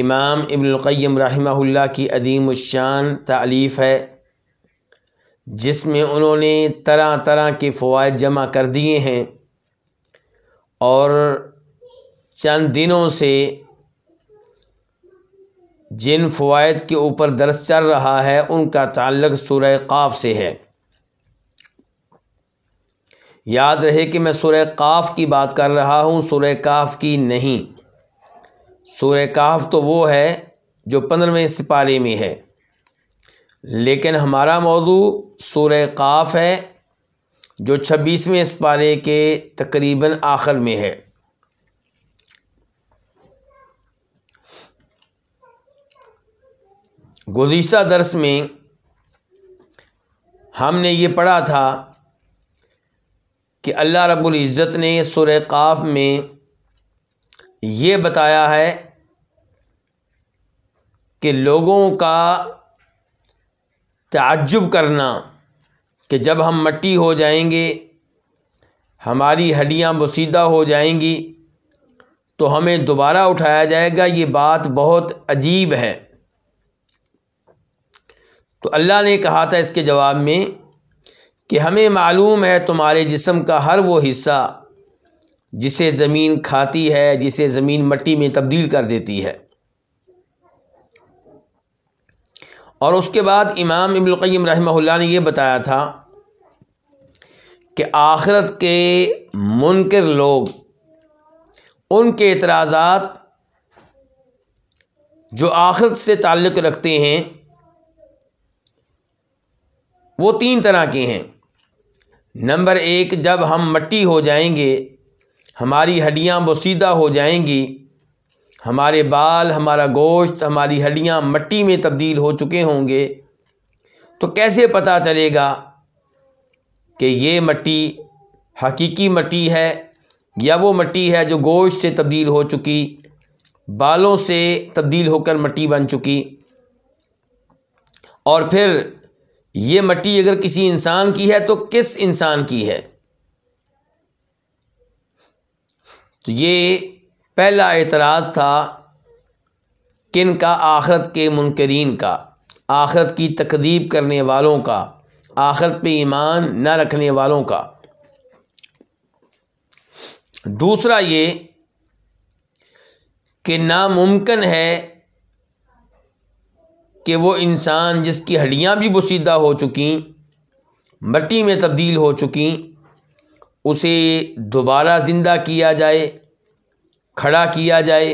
امام ابن القیم رحمہ اللہ کی عدیم الشان تعلیف ہے جس میں انہوں نے طرح طرح کے فوائد جمع کر دیے ہیں اور چند دنوں سے جن فوائد کے اوپر درس چل رہا ہے ان کا تعلق سورہ قاف سے ہے یاد رہے کہ میں سورہ قاف کی بات کر رہا ہوں سورہ قاف کی نہیں سورہ کاف تو وہ ہے جو پندرہویں سپارے میں ہے لیکن ہمارا موضوع سورہ کاف ہے جو چھبیسویں اسپارے کے تقریباً آخر میں ہے گزشتہ درس میں ہم نے یہ پڑھا تھا کہ اللہ رب العزت نے سورہ کاف میں یہ بتایا ہے کہ لوگوں کا تعجب کرنا کہ جب ہم مٹی ہو جائیں گے ہماری ہڈیاں بسیدہ ہو جائیں گی تو ہمیں دوبارہ اٹھایا جائے گا یہ بات بہت عجیب ہے تو اللہ نے کہا تھا اس کے جواب میں کہ ہمیں معلوم ہے تمہارے جسم کا ہر وہ حصہ جسے زمین کھاتی ہے جسے زمین مٹی میں تبدیل کر دیتی ہے اور اس کے بعد امام ابن القیم رحمہ اللہ نے یہ بتایا تھا کہ آخرت کے منکر لوگ ان کے اعتراضات جو آخرت سے تعلق رکھتے ہیں وہ تین طرح کے ہیں نمبر ایک جب ہم مٹی ہو جائیں گے ہماری ہڈیاں بوسیدہ ہو جائیں گی ہمارے بال ہمارا گوشت ہماری ہڈیاں مٹی میں تبدیل ہو چکے ہوں گے تو کیسے پتہ چلے گا کہ یہ مٹی حقیقی مٹی ہے یا وہ مٹی ہے جو گوشت سے تبدیل ہو چکی بالوں سے تبدیل ہو کر مٹی بن چکی اور پھر یہ مٹی اگر کسی انسان کی ہے تو کس انسان کی ہے تو یہ پہلا اعتراض تھا کن کا آخرت کے منکرین کا آخرت کی تقدیب کرنے والوں کا آخرت پہ ایمان نہ رکھنے والوں کا دوسرا یہ کہ ناممکن ہے کہ وہ انسان جس کی ہڈیاں بھی بسیدہ ہو چکیں مٹی میں تبدیل ہو چکیں اسے دوبارہ زندہ کیا جائے کھڑا کیا جائے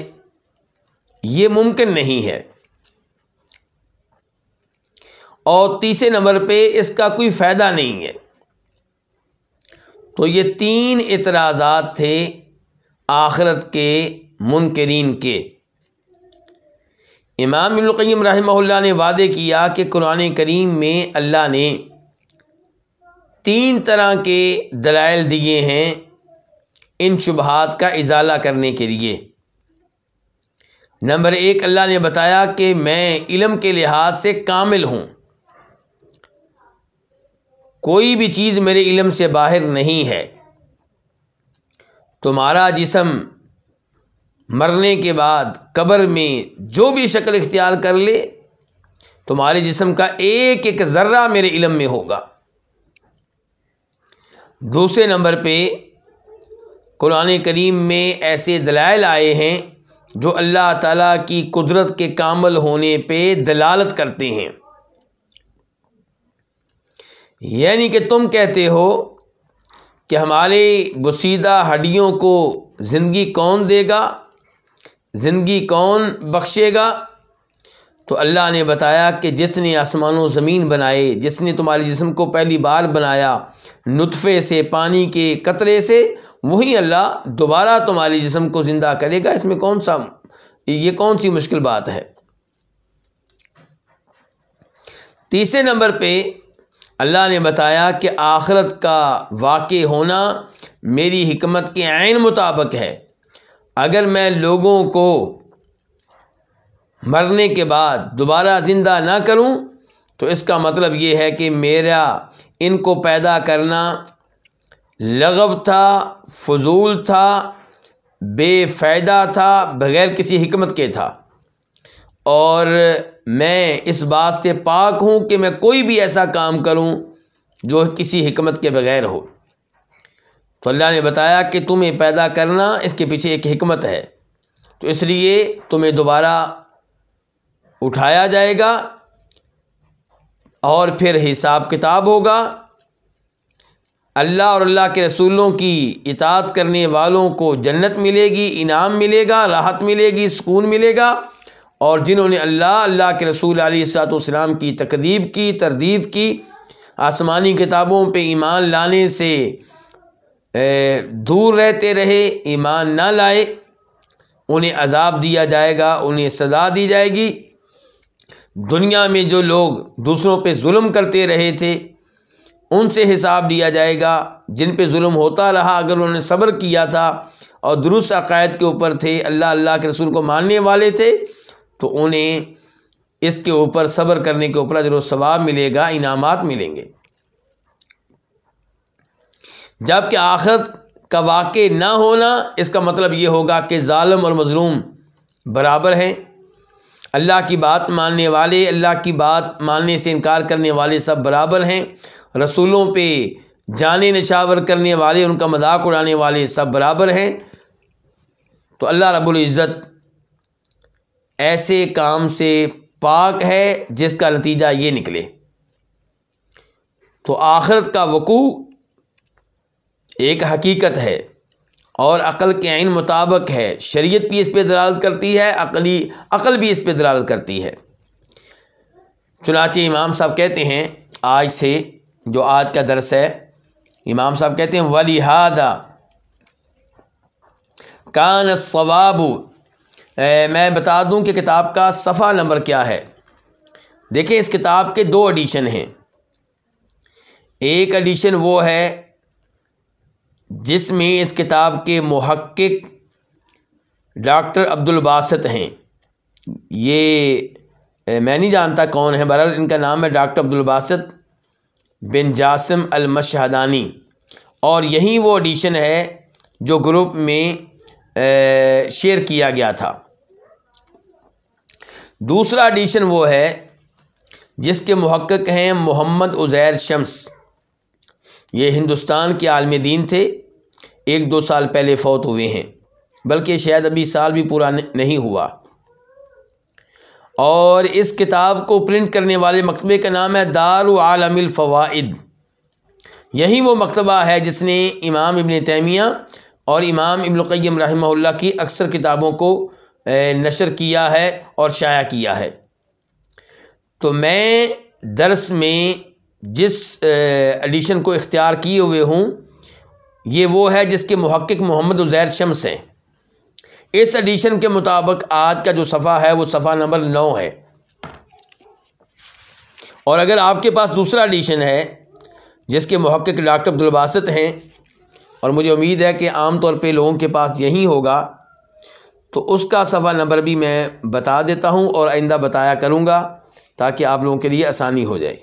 یہ ممکن نہیں ہے اور تیسرے نمبر پہ اس کا کوئی فائدہ نہیں ہے تو یہ تین اعتراضات تھے آخرت کے منکرین کے امام القیم رحمہ اللہ نے وعدے کیا کہ قرآن کریم میں اللہ نے تین طرح کے دلائل دیے ہیں ان شبہات کا ازالہ کرنے کے لیے نمبر ایک اللہ نے بتایا کہ میں علم کے لحاظ سے کامل ہوں کوئی بھی چیز میرے علم سے باہر نہیں ہے تمہارا جسم مرنے کے بعد قبر میں جو بھی شکل اختیار کر لے تمہارے جسم کا ایک ایک ذرہ میرے علم میں ہوگا دوسرے نمبر پہ قرآن کریم میں ایسے دلائل آئے ہیں جو اللہ تعالیٰ کی قدرت کے کامل ہونے پہ دلالت کرتے ہیں یعنی کہ تم کہتے ہو کہ ہمارے گسیدہ ہڈیوں کو زندگی کون دے گا زندگی کون بخشے گا تو اللہ نے بتایا کہ جس نے آسمان و زمین بنائے جس نے تمہارے جسم کو پہلی بار بنایا نطفے سے پانی کے قطرے سے وہی اللہ دوبارہ تمہارے جسم کو زندہ کرے گا اس میں کون سا یہ کون سی مشکل بات ہے تیسرے نمبر پہ اللہ نے بتایا کہ آخرت کا واقع ہونا میری حکمت کے عین مطابق ہے اگر میں لوگوں کو مرنے کے بعد دوبارہ زندہ نہ کروں تو اس کا مطلب یہ ہے کہ میرا ان کو پیدا کرنا لغو تھا فضول تھا بے فائدہ تھا بغیر کسی حکمت کے تھا اور میں اس بات سے پاک ہوں کہ میں کوئی بھی ایسا کام کروں جو کسی حکمت کے بغیر ہو تو اللہ نے بتایا کہ تمہیں پیدا کرنا اس کے پیچھے ایک حکمت ہے تو اس لیے تمہیں دوبارہ اٹھایا جائے گا اور پھر حساب کتاب ہوگا اللہ اور اللہ کے رسولوں کی اطاعت کرنے والوں کو جنت ملے گی انعام ملے گا راحت ملے گی سکون ملے گا اور جنہوں نے اللہ اللہ کے رسول علیہ السلاۃ والسلام کی تقریب کی تردید کی آسمانی کتابوں پہ ایمان لانے سے دور رہتے رہے ایمان نہ لائے انہیں عذاب دیا جائے گا انہیں سزا دی جائے گی دنیا میں جو لوگ دوسروں پہ ظلم کرتے رہے تھے ان سے حساب لیا جائے گا جن پہ ظلم ہوتا رہا اگر انہوں نے صبر کیا تھا اور درست عقائد کے اوپر تھے اللہ اللہ کے رسول کو ماننے والے تھے تو انہیں اس کے اوپر صبر کرنے کے اوپر و ثواب ملے گا انعامات ملیں گے جب کہ آخرت کا واقع نہ ہونا اس کا مطلب یہ ہوگا کہ ظالم اور مظلوم برابر ہیں اللہ کی بات ماننے والے اللہ کی بات ماننے سے انکار کرنے والے سب برابر ہیں رسولوں پہ جانے نشاور کرنے والے ان کا مذاق اڑانے والے سب برابر ہیں تو اللہ رب العزت ایسے کام سے پاک ہے جس کا نتیجہ یہ نکلے تو آخرت کا وقوع ایک حقیقت ہے اور عقل کے عین مطابق ہے شریعت بھی اس پہ دلالت کرتی ہے عقلی عقل بھی اس پہ دلالت کرتی ہے چنانچہ امام صاحب کہتے ہیں آج سے جو آج کا درس ہے امام صاحب کہتے ہیں ولی ہادہ کان ثواب میں بتا دوں کہ کتاب کا صفحہ نمبر کیا ہے دیکھیں اس کتاب کے دو ایڈیشن ہیں ایک ایڈیشن وہ ہے جس میں اس کتاب کے محقق ڈاکٹر الباسط ہیں یہ میں نہیں جانتا کون ہے برال ان کا نام ہے ڈاکٹر الباسط بن جاسم المشہدانی اور یہی وہ آڈیشن ہے جو گروپ میں شیئر کیا گیا تھا دوسرا آڈیشن وہ ہے جس کے محقق ہیں محمد عزیر شمس یہ ہندوستان کے عالم دین تھے ایک دو سال پہلے فوت ہوئے ہیں بلکہ شاید ابھی سال بھی پورا نہیں ہوا اور اس کتاب کو پرنٹ کرنے والے مکتبے کا نام ہے دار العالم الفوائد یہی وہ مکتبہ ہے جس نے امام ابن تیمیہ اور امام ابن القیم رحمہ اللہ کی اکثر کتابوں کو نشر کیا ہے اور شائع کیا ہے تو میں درس میں جس ایڈیشن کو اختیار کیے ہوئے ہوں یہ وہ ہے جس کے محقق محمد عزیر شمس ہیں اس ایڈیشن کے مطابق آج کا جو صفحہ ہے وہ صفحہ نمبر نو ہے اور اگر آپ کے پاس دوسرا ایڈیشن ہے جس کے محقق ڈاکٹر عبدالباسط ہیں اور مجھے امید ہے کہ عام طور پہ لوگوں کے پاس یہی ہوگا تو اس کا صفحہ نمبر بھی میں بتا دیتا ہوں اور آئندہ بتایا کروں گا تاکہ آپ لوگوں کے لیے آسانی ہو جائے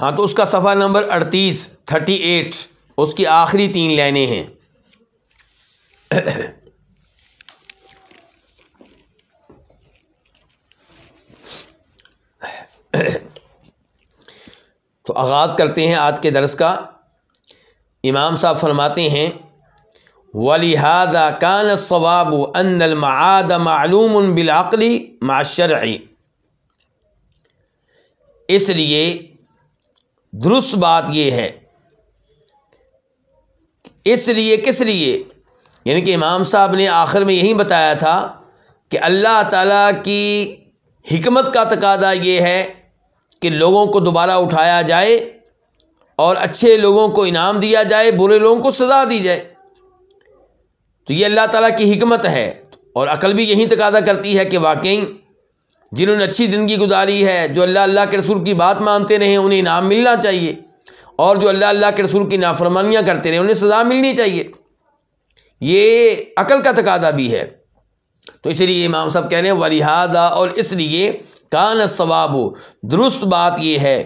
ہاں تو اس کا صفحہ نمبر اڑتیس تھرٹی ایٹ اس کی آخری تین لائنیں ہیں تو آغاز کرتے ہیں آج کے درس کا امام صاحب فرماتے ہیں ولی کان ثواب ان المعاد معلوم بالعقلی بلاقری معاشر اس لیے درست بات یہ ہے اس لیے کس لیے یعنی کہ امام صاحب نے آخر میں یہی بتایا تھا کہ اللہ تعالیٰ کی حکمت کا تقاضا یہ ہے کہ لوگوں کو دوبارہ اٹھایا جائے اور اچھے لوگوں کو انعام دیا جائے برے لوگوں کو سزا دی جائے تو یہ اللہ تعالیٰ کی حکمت ہے اور عقل بھی یہی تقاضا کرتی ہے کہ واقعی جنہوں نے اچھی زندگی گزاری ہے جو اللہ اللہ کے رسول کی بات مانتے رہے انہیں انعام ملنا چاہیے اور جو اللہ اللہ کے رسول کی نافرمانیاں کرتے رہے انہیں سزا ملنی چاہیے یہ عقل کا تقاضا بھی ہے تو اس لیے امام صاحب کہہ رہے ہیں وریحادہ اور اس لیے کان ثواب درست بات یہ ہے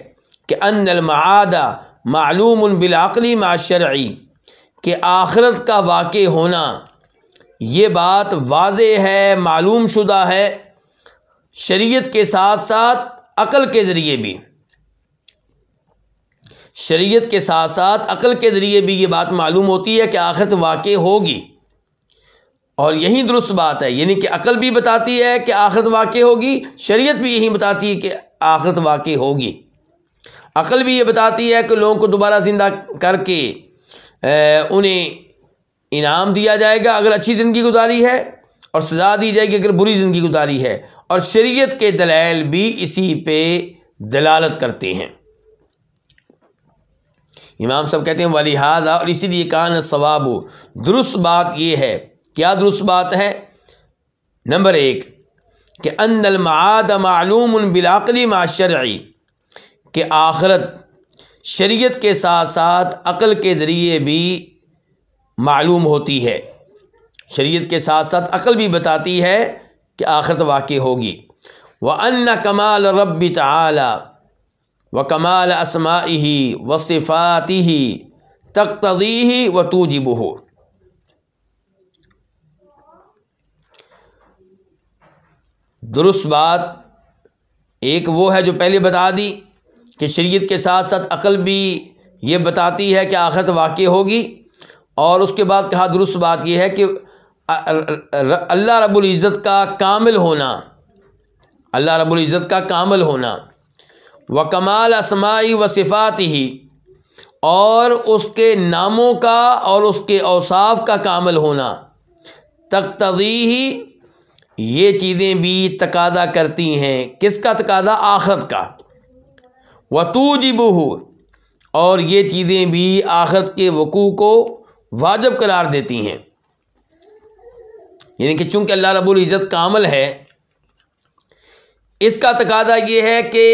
کہ ان المعادہ معلوم بالعقلی معاشرعی کہ آخرت کا واقع ہونا یہ بات واضح ہے معلوم شدہ ہے شریعت کے ساتھ ساتھ عقل کے ذریعے بھی شریعت کے ساتھ ساتھ عقل کے ذریعے بھی یہ بات معلوم ہوتی ہے کہ آخرت واقع ہوگی اور یہی درست بات ہے یعنی کہ عقل بھی بتاتی ہے کہ آخرت واقع ہوگی شریعت بھی یہی بتاتی ہے کہ آخرت واقع ہوگی عقل بھی یہ بتاتی ہے کہ لوگوں کو دوبارہ زندہ کر کے انہیں انعام دیا جائے گا اگر اچھی زندگی گزاری ہے اور سزا دی جائے گی اگر بری زندگی گزاری ہے اور شریعت کے دلائل بھی اسی پہ دلالت کرتے ہیں امام صاحب کہتے ہیں ولی ہاضا اور اسی لیے کان ثواب درست بات یہ ہے کیا درست بات ہے نمبر ایک کہ ان المعاد معلوم البلاقلی معاشرعی کہ آخرت شریعت کے ساتھ ساتھ عقل کے ذریعے بھی معلوم ہوتی ہے شریعت کے ساتھ ساتھ عقل بھی بتاتی ہے کہ آخرت واقع ہوگی وہ ان کمال رب تعلیٰ و کمال اسماعی و صفاتی تقتی ہی و تجی بہو درست بات ایک وہ ہے جو پہلے بتا دی کہ شریعت کے ساتھ ساتھ عقل بھی یہ بتاتی ہے کہ آخرت واقع ہوگی اور اس کے بعد کہا درست بات یہ ہے کہ اللہ رب العزت کا کامل ہونا اللہ رب العزت کا کامل ہونا و کمال اسماعی صفات ہی اور اس کے ناموں کا اور اس کے اوصاف کا کامل ہونا تقتضی ہی یہ چیزیں بھی تقاضا کرتی ہیں کس کا تقاضا آخرت کا وطوج بہو اور یہ چیزیں بھی آخرت کے وقوع کو واجب قرار دیتی ہیں یعنی کہ چونکہ اللہ رب العزت کا عمل ہے اس کا تقاضا یہ ہے کہ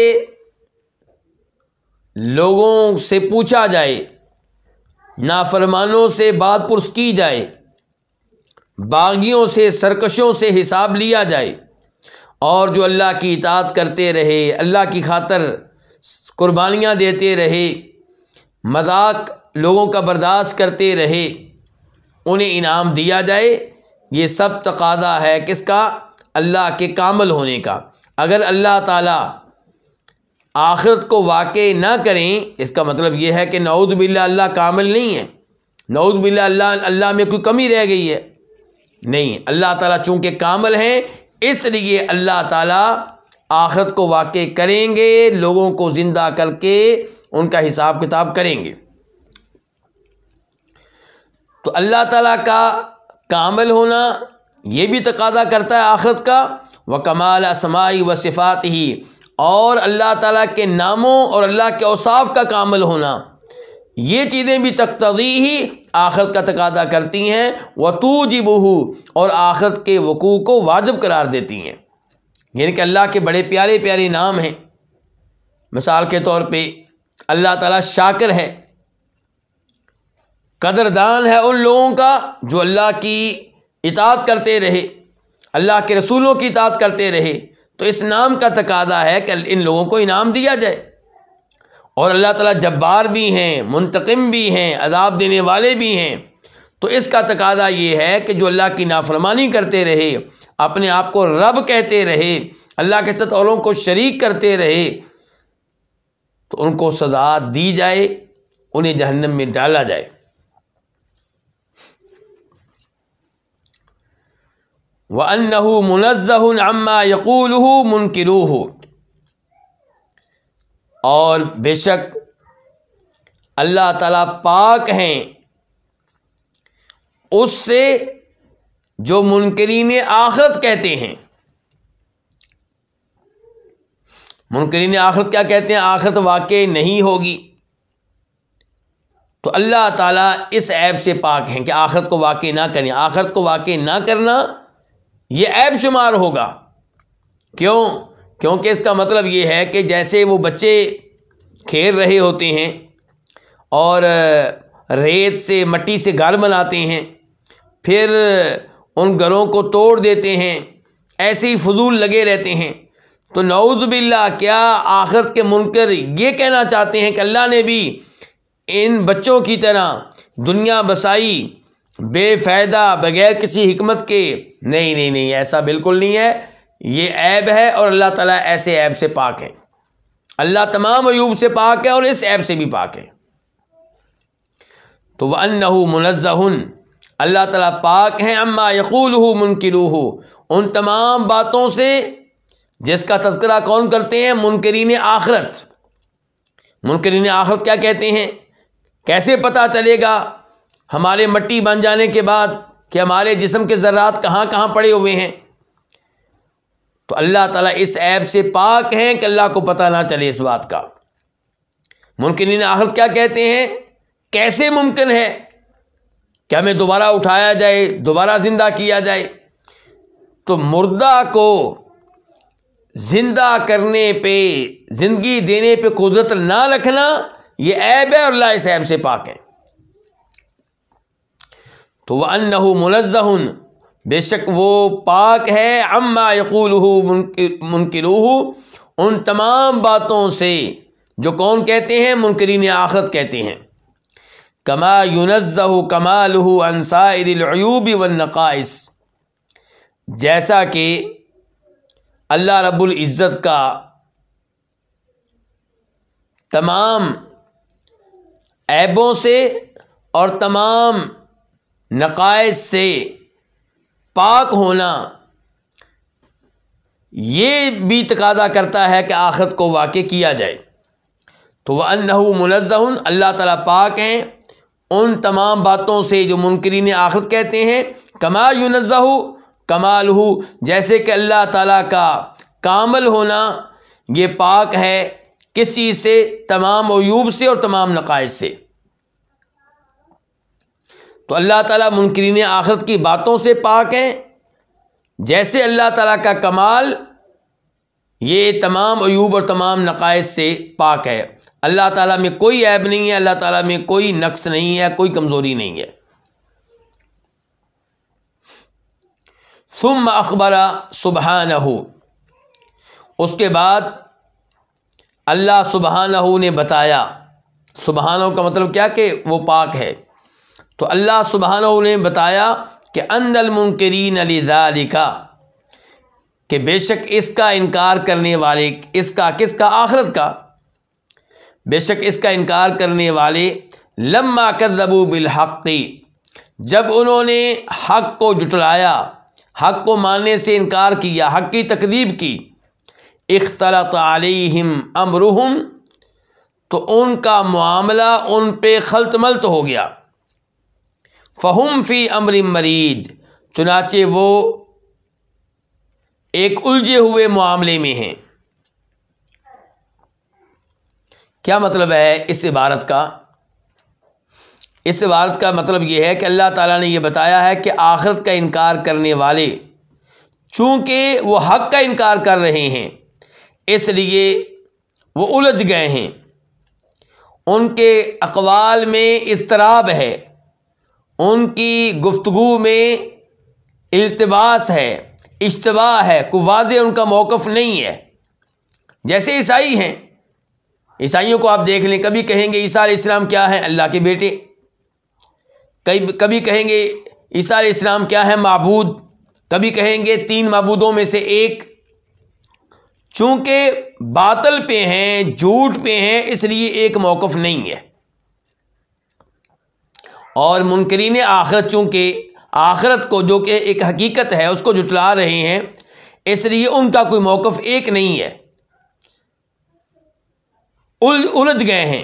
لوگوں سے پوچھا جائے نافرمانوں سے بات پرس کی جائے باغیوں سے سرکشوں سے حساب لیا جائے اور جو اللہ کی اطاعت کرتے رہے اللہ کی خاطر قربانیاں دیتے رہے مذاق لوگوں کا برداشت کرتے رہے انہیں انعام دیا جائے یہ سب تقاضا ہے کس کا اللہ کے کامل ہونے کا اگر اللہ تعالیٰ آخرت کو واقع نہ کریں اس کا مطلب یہ ہے کہ نعود باللہ اللہ کامل نہیں ہے نعود باللہ اللہ اللہ میں کوئی کمی رہ گئی ہے نہیں اللہ تعالیٰ چونکہ کامل ہیں اس لیے اللہ تعالیٰ آخرت کو واقع کریں گے لوگوں کو زندہ کر کے ان کا حساب کتاب کریں گے تو اللہ تعالیٰ کا کامل ہونا یہ بھی تقاضا کرتا ہے آخرت کا وہ کمال اسماعی و صفات ہی اور اللہ تعالیٰ کے ناموں اور اللہ کے اوصاف کا کامل ہونا یہ چیزیں بھی ہی آخرت کا تقاضا کرتی ہیں و توجی بہو اور آخرت کے وقوع کو واجب قرار دیتی ہیں یعنی کہ اللہ کے بڑے پیارے پیارے نام ہیں مثال کے طور پہ اللہ تعالیٰ شاکر ہے قدردان ہے ان لوگوں کا جو اللہ کی اطاعت کرتے رہے اللہ کے رسولوں کی اطاعت کرتے رہے تو اس نام کا تقاضا ہے کہ ان لوگوں کو انعام دیا جائے اور اللہ تعالیٰ جبار بھی ہیں منتقم بھی ہیں عذاب دینے والے بھی ہیں تو اس کا تقاضا یہ ہے کہ جو اللہ کی نافرمانی کرتے رہے اپنے آپ کو رب کہتے رہے اللہ کے ساتھ اوروں کو شریک کرتے رہے تو ان کو سزا دی جائے انہیں جہنم میں ڈالا جائے وہ انہ منزہ یقو منقروح اور بے شک اللہ تعالیٰ پاک ہیں اس سے جو منکرین آخرت کہتے ہیں منکرین آخرت کیا کہتے ہیں آخرت واقع نہیں ہوگی تو اللہ تعالیٰ اس عیب سے پاک ہیں کہ آخرت کو واقع نہ کریں آخرت کو واقع نہ کرنا یہ عیب شمار ہوگا کیوں کیونکہ اس کا مطلب یہ ہے کہ جیسے وہ بچے کھیل رہے ہوتے ہیں اور ریت سے مٹی سے گھر بناتے ہیں پھر ان گھروں کو توڑ دیتے ہیں ایسے ہی فضول لگے رہتے ہیں تو نعوذ باللہ کیا آخرت کے منکر یہ کہنا چاہتے ہیں کہ اللہ نے بھی ان بچوں کی طرح دنیا بسائی بے فائدہ بغیر کسی حکمت کے نہیں نہیں نہیں ایسا بالکل نہیں ہے یہ عیب ہے اور اللہ تعالیٰ ایسے عیب سے پاک ہے اللہ تمام عیوب سے پاک ہے اور اس عیب سے بھی پاک ہے تو وہ ان اللہ تعالیٰ پاک ہیں اما یقول ہو منقرو ہوں ان تمام باتوں سے جس کا تذکرہ کون کرتے ہیں منکرین آخرت منکرین آخرت کیا کہتے ہیں کیسے پتہ چلے گا ہمارے مٹی بن جانے کے بعد کہ ہمارے جسم کے ذرات کہاں کہاں پڑے ہوئے ہیں تو اللہ تعالیٰ اس ایپ سے پاک ہیں کہ اللہ کو پتہ نہ چلے اس بات کا ممکن آخر کیا کہتے ہیں کیسے ممکن ہے کہ ہمیں دوبارہ اٹھایا جائے دوبارہ زندہ کیا جائے تو مردہ کو زندہ کرنے پہ زندگی دینے پہ قدرت نہ رکھنا یہ عیب ہے اور اللہ اس عیب سے پاک ہے تو وہ ان بے شک وہ پاک ہے اما یقول لہو ان تمام باتوں سے جو کون کہتے ہیں منکرین آخرت کہتے ہیں کما یونز کما لہو انسا دل و نقائص جیسا کہ اللہ رب العزت کا تمام ایبوں سے اور تمام نقائص سے پاک ہونا یہ بھی تقاضا کرتا ہے کہ آخرت کو واقع کیا جائے تو وہ انہو منظَََََََََََََََََََََََََََََََََََََََََ اللہ تعالیٰ پاک ہیں ان تمام باتوں سے جو منکرین آخرت کہتے ہیں یونزہ کمال ہو جیسے کہ اللہ تعالیٰ کا کامل ہونا یہ پاک ہے کسی سے تمام عیوب سے اور تمام نقائص سے تو اللہ تعالیٰ منکرین آخرت کی باتوں سے پاک ہیں جیسے اللہ تعالیٰ کا کمال یہ تمام ایوب اور تمام نقائص سے پاک ہے اللہ تعالیٰ میں کوئی عیب نہیں ہے اللہ تعالیٰ میں کوئی نقص نہیں ہے کوئی کمزوری نہیں ہے سم اخبار سبحانہ اس کے بعد اللہ سبحانہ نے بتایا سبحانہ کا مطلب کیا کہ وہ پاک ہے تو اللہ سبحانہ نے بتایا کہ اند المنکرین علی ذالکا کا کہ بے شک اس کا انکار کرنے والے اس کا کس کا آخرت کا بے شک اس کا انکار کرنے والے لما کر بالحقی بالحق جب انہوں نے حق کو جٹلایا حق کو ماننے سے انکار کیا حق کی تقریب کی اختلط علیہم امرحم تو ان کا معاملہ ان پہ خلط ملط ہو گیا فہم فی امر مرید چنانچہ وہ ایک الجھے ہوئے معاملے میں ہیں کیا مطلب ہے اس عبارت کا اس عبارت کا مطلب یہ ہے کہ اللہ تعالیٰ نے یہ بتایا ہے کہ آخرت کا انکار کرنے والے چونکہ وہ حق کا انکار کر رہے ہیں اس لیے وہ الجھ گئے ہیں ان کے اقوال میں اضطراب ہے ان کی گفتگو میں التباس ہے اجتباع ہے کو واضح ان کا موقف نہیں ہے جیسے عیسائی ہیں عیسائیوں کو آپ دیکھ لیں کبھی کہیں گے عیسیٰ علیہ السلام کیا ہے اللہ کے بیٹے کبھی کہیں گے عیسیٰ علیہ السلام کیا ہے معبود کبھی کہیں گے تین معبودوں میں سے ایک چونکہ باطل پہ ہیں جھوٹ پہ ہیں اس لیے ایک موقف نہیں ہے اور منکرین آخرت چونکہ آخرت کو جو کہ ایک حقیقت ہے اس کو جٹلا رہے ہیں اس لیے ان کا کوئی موقف ایک نہیں ہے الجھ گئے ہیں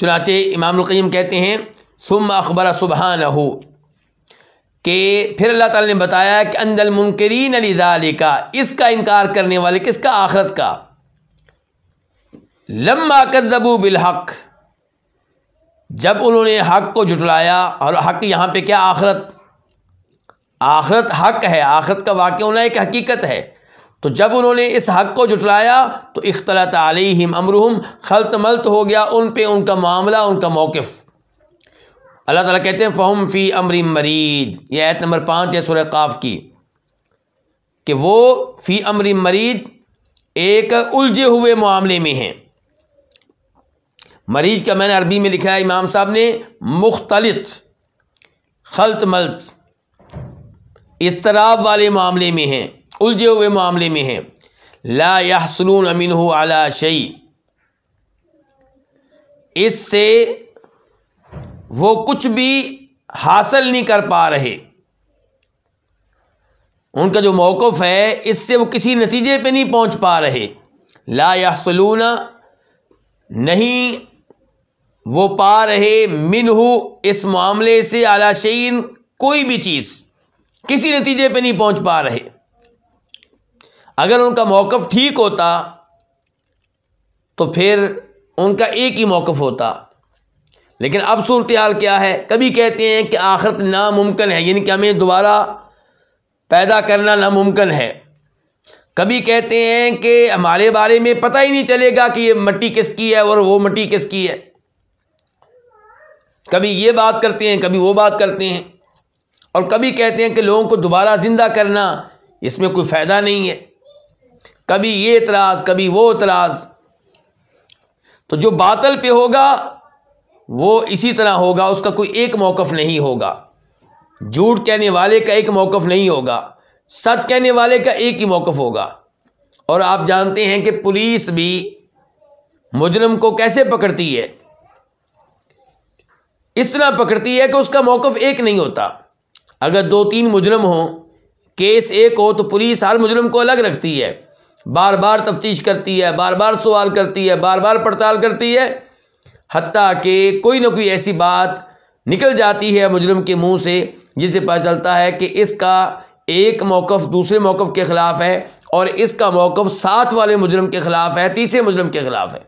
چنانچہ امام القیم کہتے ہیں سم اخبر سبحان ہو کہ پھر اللہ تعالیٰ نے بتایا کہ اند المنکرین علی دال کا اس کا انکار کرنے والے کس کا آخرت کا لمبا کر بالحق بالحق جب انہوں نے حق کو جھٹلایا اور حق یہاں پہ کیا آخرت آخرت حق ہے آخرت کا واقعہ ہونا ایک حقیقت ہے تو جب انہوں نے اس حق کو جٹلایا تو اختلاط علیہم امرحم خلط ملط ہو گیا ان پہ ان کا معاملہ ان کا موقف اللہ تعالیٰ کہتے ہیں فہم فی امر مرید یہ ایت نمبر پانچ ہے سورہ قاف کی کہ وہ فی امر مرید ایک الجھے ہوئے معاملے میں ہیں مریض کا میں نے عربی میں لکھا ہے امام صاحب نے مختلط خلط ملط اضطراب والے معاملے میں ہیں الجھے ہوئے معاملے میں ہیں لا امین ہو اعلیٰ شعی اس سے وہ کچھ بھی حاصل نہیں کر پا رہے ان کا جو موقف ہے اس سے وہ کسی نتیجے پہ نہیں پہنچ پا رہے لا یا نہیں وہ پا رہے منہ اس معاملے سے اعلیٰ شعین کوئی بھی چیز کسی نتیجے پہ نہیں پہنچ پا رہے اگر ان کا موقف ٹھیک ہوتا تو پھر ان کا ایک ہی موقف ہوتا لیکن اب صورتحال کیا ہے کبھی کہتے ہیں کہ آخرت ناممکن ہے یعنی کہ ہمیں دوبارہ پیدا کرنا ناممکن ہے کبھی کہتے ہیں کہ ہمارے بارے میں پتہ ہی نہیں چلے گا کہ یہ مٹی کس کی ہے اور وہ مٹی کس کی ہے کبھی یہ بات کرتے ہیں کبھی وہ بات کرتے ہیں اور کبھی کہتے ہیں کہ لوگوں کو دوبارہ زندہ کرنا اس میں کوئی فائدہ نہیں ہے کبھی یہ اعتراض کبھی وہ اعتراض تو جو باطل پہ ہوگا وہ اسی طرح ہوگا اس کا کوئی ایک موقف نہیں ہوگا جھوٹ کہنے والے کا ایک موقف نہیں ہوگا سچ کہنے والے کا ایک ہی موقف ہوگا اور آپ جانتے ہیں کہ پولیس بھی مجرم کو کیسے پکڑتی ہے اس طرح پکڑتی ہے کہ اس کا موقف ایک نہیں ہوتا اگر دو تین مجرم ہوں کیس ایک ہو تو پولیس ہر مجرم کو الگ رکھتی ہے بار بار تفتیش کرتی ہے بار بار سوال کرتی ہے بار بار پڑتال کرتی ہے حتیٰ کہ کوئی نہ کوئی ایسی بات نکل جاتی ہے مجرم کے منہ سے جسے پتہ چلتا ہے کہ اس کا ایک موقف دوسرے موقف کے خلاف ہے اور اس کا موقف ساتھ والے مجرم کے خلاف ہے تیسرے مجرم کے خلاف ہے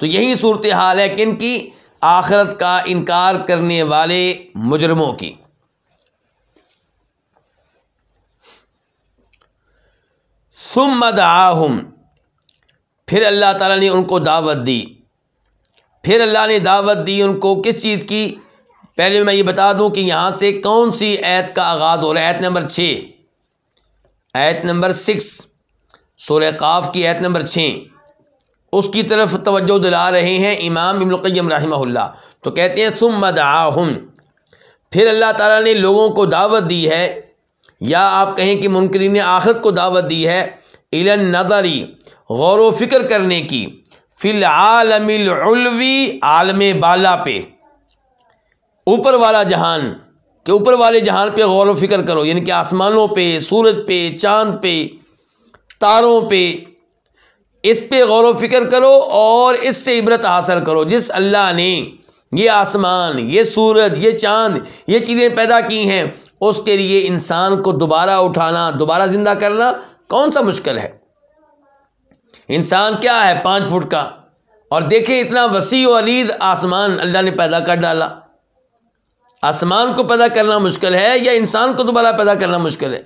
تو یہی صورتحال ہے کہ ان کی آخرت کا انکار کرنے والے مجرموں کی سمد آہم پھر اللہ تعالیٰ نے ان کو دعوت دی پھر اللہ نے دعوت دی ان کو کس چیز کی پہلے میں یہ بتا دوں کہ یہاں سے کون سی ایت کا آغاز ہو رہا ہے ایت نمبر چھ ایت نمبر سکس سورہ قاف کی ایت نمبر چھ اس کی طرف توجہ دلا رہے ہیں امام ابن القیم رحمہ اللہ تو کہتے ہیں ثم مد پھر اللہ تعالیٰ نے لوگوں کو دعوت دی ہے یا آپ کہیں کہ منکرین آخرت کو دعوت دی ہے علن نظری غور و فکر کرنے کی فی العالم العلوی عالم بالا پہ اوپر والا جہان کہ اوپر والے جہان پہ غور و فکر کرو یعنی کہ آسمانوں پہ سورج پہ چاند پہ تاروں پہ اس پہ غور و فکر کرو اور اس سے عبرت حاصل کرو جس اللہ نے یہ آسمان یہ سورج یہ چاند یہ چیزیں پیدا کی ہیں اس کے لیے انسان کو دوبارہ اٹھانا دوبارہ زندہ کرنا کون سا مشکل ہے انسان کیا ہے پانچ فٹ کا اور دیکھیں اتنا وسیع و علید آسمان اللہ نے پیدا کر ڈالا آسمان کو پیدا کرنا مشکل ہے یا انسان کو دوبارہ پیدا کرنا مشکل ہے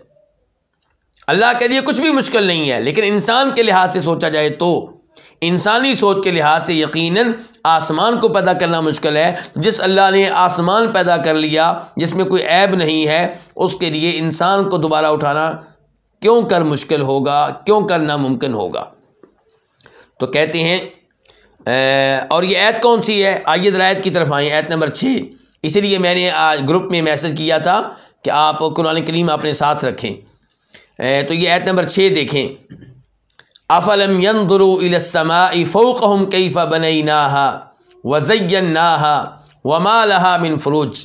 اللہ کے لیے کچھ بھی مشکل نہیں ہے لیکن انسان کے لحاظ سے سوچا جائے تو انسانی سوچ کے لحاظ سے یقیناً آسمان کو پیدا کرنا مشکل ہے جس اللہ نے آسمان پیدا کر لیا جس میں کوئی عیب نہیں ہے اس کے لیے انسان کو دوبارہ اٹھانا کیوں کر مشکل ہوگا کیوں کر ناممکن ہوگا تو کہتے ہیں اور یہ عید کون سی ہے آئیے درائد کی طرف آئیں عید نمبر چھ اسی لیے میں نے آج گروپ میں میسج کیا تھا کہ آپ قرآن کریم اپنے ساتھ رکھیں تو یہ ایت نمبر چھ دیکھیں افلم دروسما فوقہ بنعی ناحا وزین نا ہا من فروج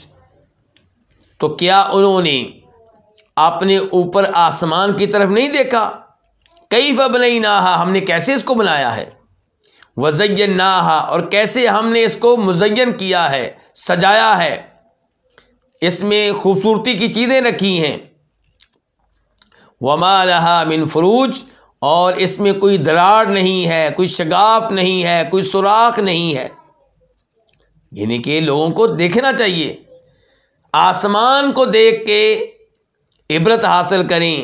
تو کیا انہوں نے اپنے اوپر آسمان کی طرف نہیں دیکھا کئی فہ بنا ہم نے کیسے اس کو بنایا ہے وزین ناحا اور کیسے ہم نے اس کو مزین کیا ہے سجایا ہے اس میں خوبصورتی کی چیزیں رکھی ہیں وما لہا من فروج اور اس میں کوئی دراڑ نہیں ہے کوئی شگاف نہیں ہے کوئی سوراخ نہیں ہے یعنی کہ لوگوں کو دیکھنا چاہیے آسمان کو دیکھ کے عبرت حاصل کریں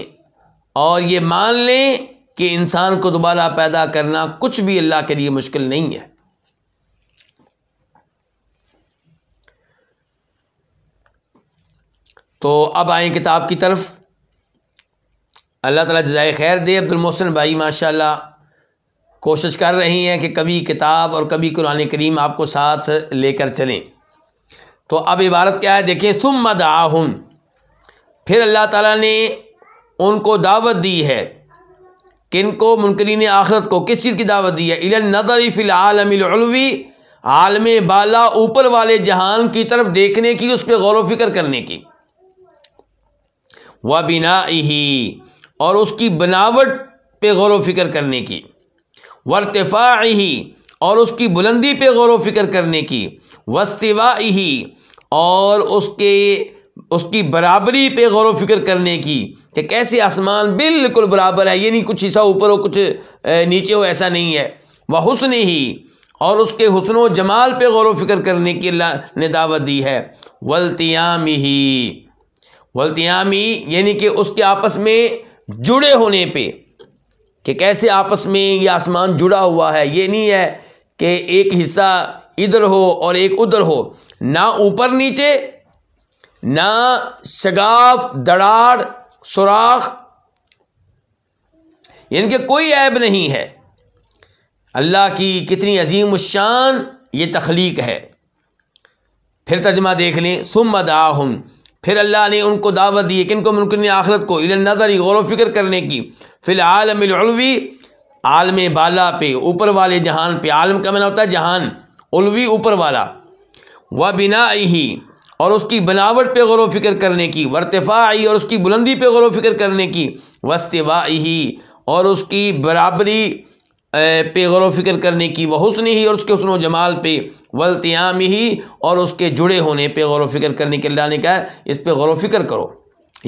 اور یہ مان لیں کہ انسان کو دوبارہ پیدا کرنا کچھ بھی اللہ کے لیے مشکل نہیں ہے تو اب آئیں کتاب کی طرف اللہ تعالیٰ جزائے خیر دے عبد المحسن بھائی ماشاء اللہ کوشش کر رہی ہیں کہ کبھی کتاب اور کبھی قرآن کریم آپ کو ساتھ لے کر چلیں تو اب عبارت کیا ہے دیکھیں سم مد پھر اللہ تعالیٰ نے ان کو دعوت دی ہے کن کو منکرین آخرت کو کس چیز کی دعوت دی ہے اِن نظر فی العالم العلوی عالم بالا اوپر والے جہان کی طرف دیکھنے کی اس پہ غور و فکر کرنے کی و بنا ہی اور اس کی بناوٹ پہ غور و فکر کرنے کی ہی اور اس کی بلندی پہ غور و فکر کرنے کی وسطوا ہی اور اس کے اس کی برابری پہ غور و فکر کرنے کی کہ کیسے آسمان بالکل برابر ہے یہ نہیں کچھ حصہ اوپر ہو کچھ نیچے ہو ایسا نہیں ہے وہ حسن ہی اور اس کے حسن و جمال پہ غور و فکر کرنے کی اللہ نے دعوت دی ہے ولتیام ہی ولتیامی یعنی کہ اس کے آپس میں جڑے ہونے پہ کہ کیسے آپس میں یہ آسمان جڑا ہوا ہے یہ نہیں ہے کہ ایک حصہ ادھر ہو اور ایک ادھر ہو نہ اوپر نیچے نہ شگاف دڑاڑ سوراخ ان یعنی کے کوئی عیب نہیں ہے اللہ کی کتنی عظیم الشان یہ تخلیق ہے پھر تجمہ دیکھ لیں سم ادا پھر اللہ نے ان کو دعوت دی کہ ان کو ممکن آخرت کو عل نظر غور و فکر کرنے کی فی العالم الوی عالم بالا پہ اوپر والے جہان پہ عالم کا معنی ہوتا ہے جہان علوی اوپر والا و بنا ہی اور اس کی بناوٹ پہ غور و فکر کرنے کی ورتفا آئی اور اس کی بلندی پہ غور و فکر کرنے کی وسطی ہی اور اس کی برابری پہ غور و فکر کرنے کی وہ حسن ہی اور اس کے حسن و جمال پہ ولتیام ہی اور اس کے جڑے ہونے پہ غور و فکر کرنے کے لانے کا اس پہ غور و فکر کرو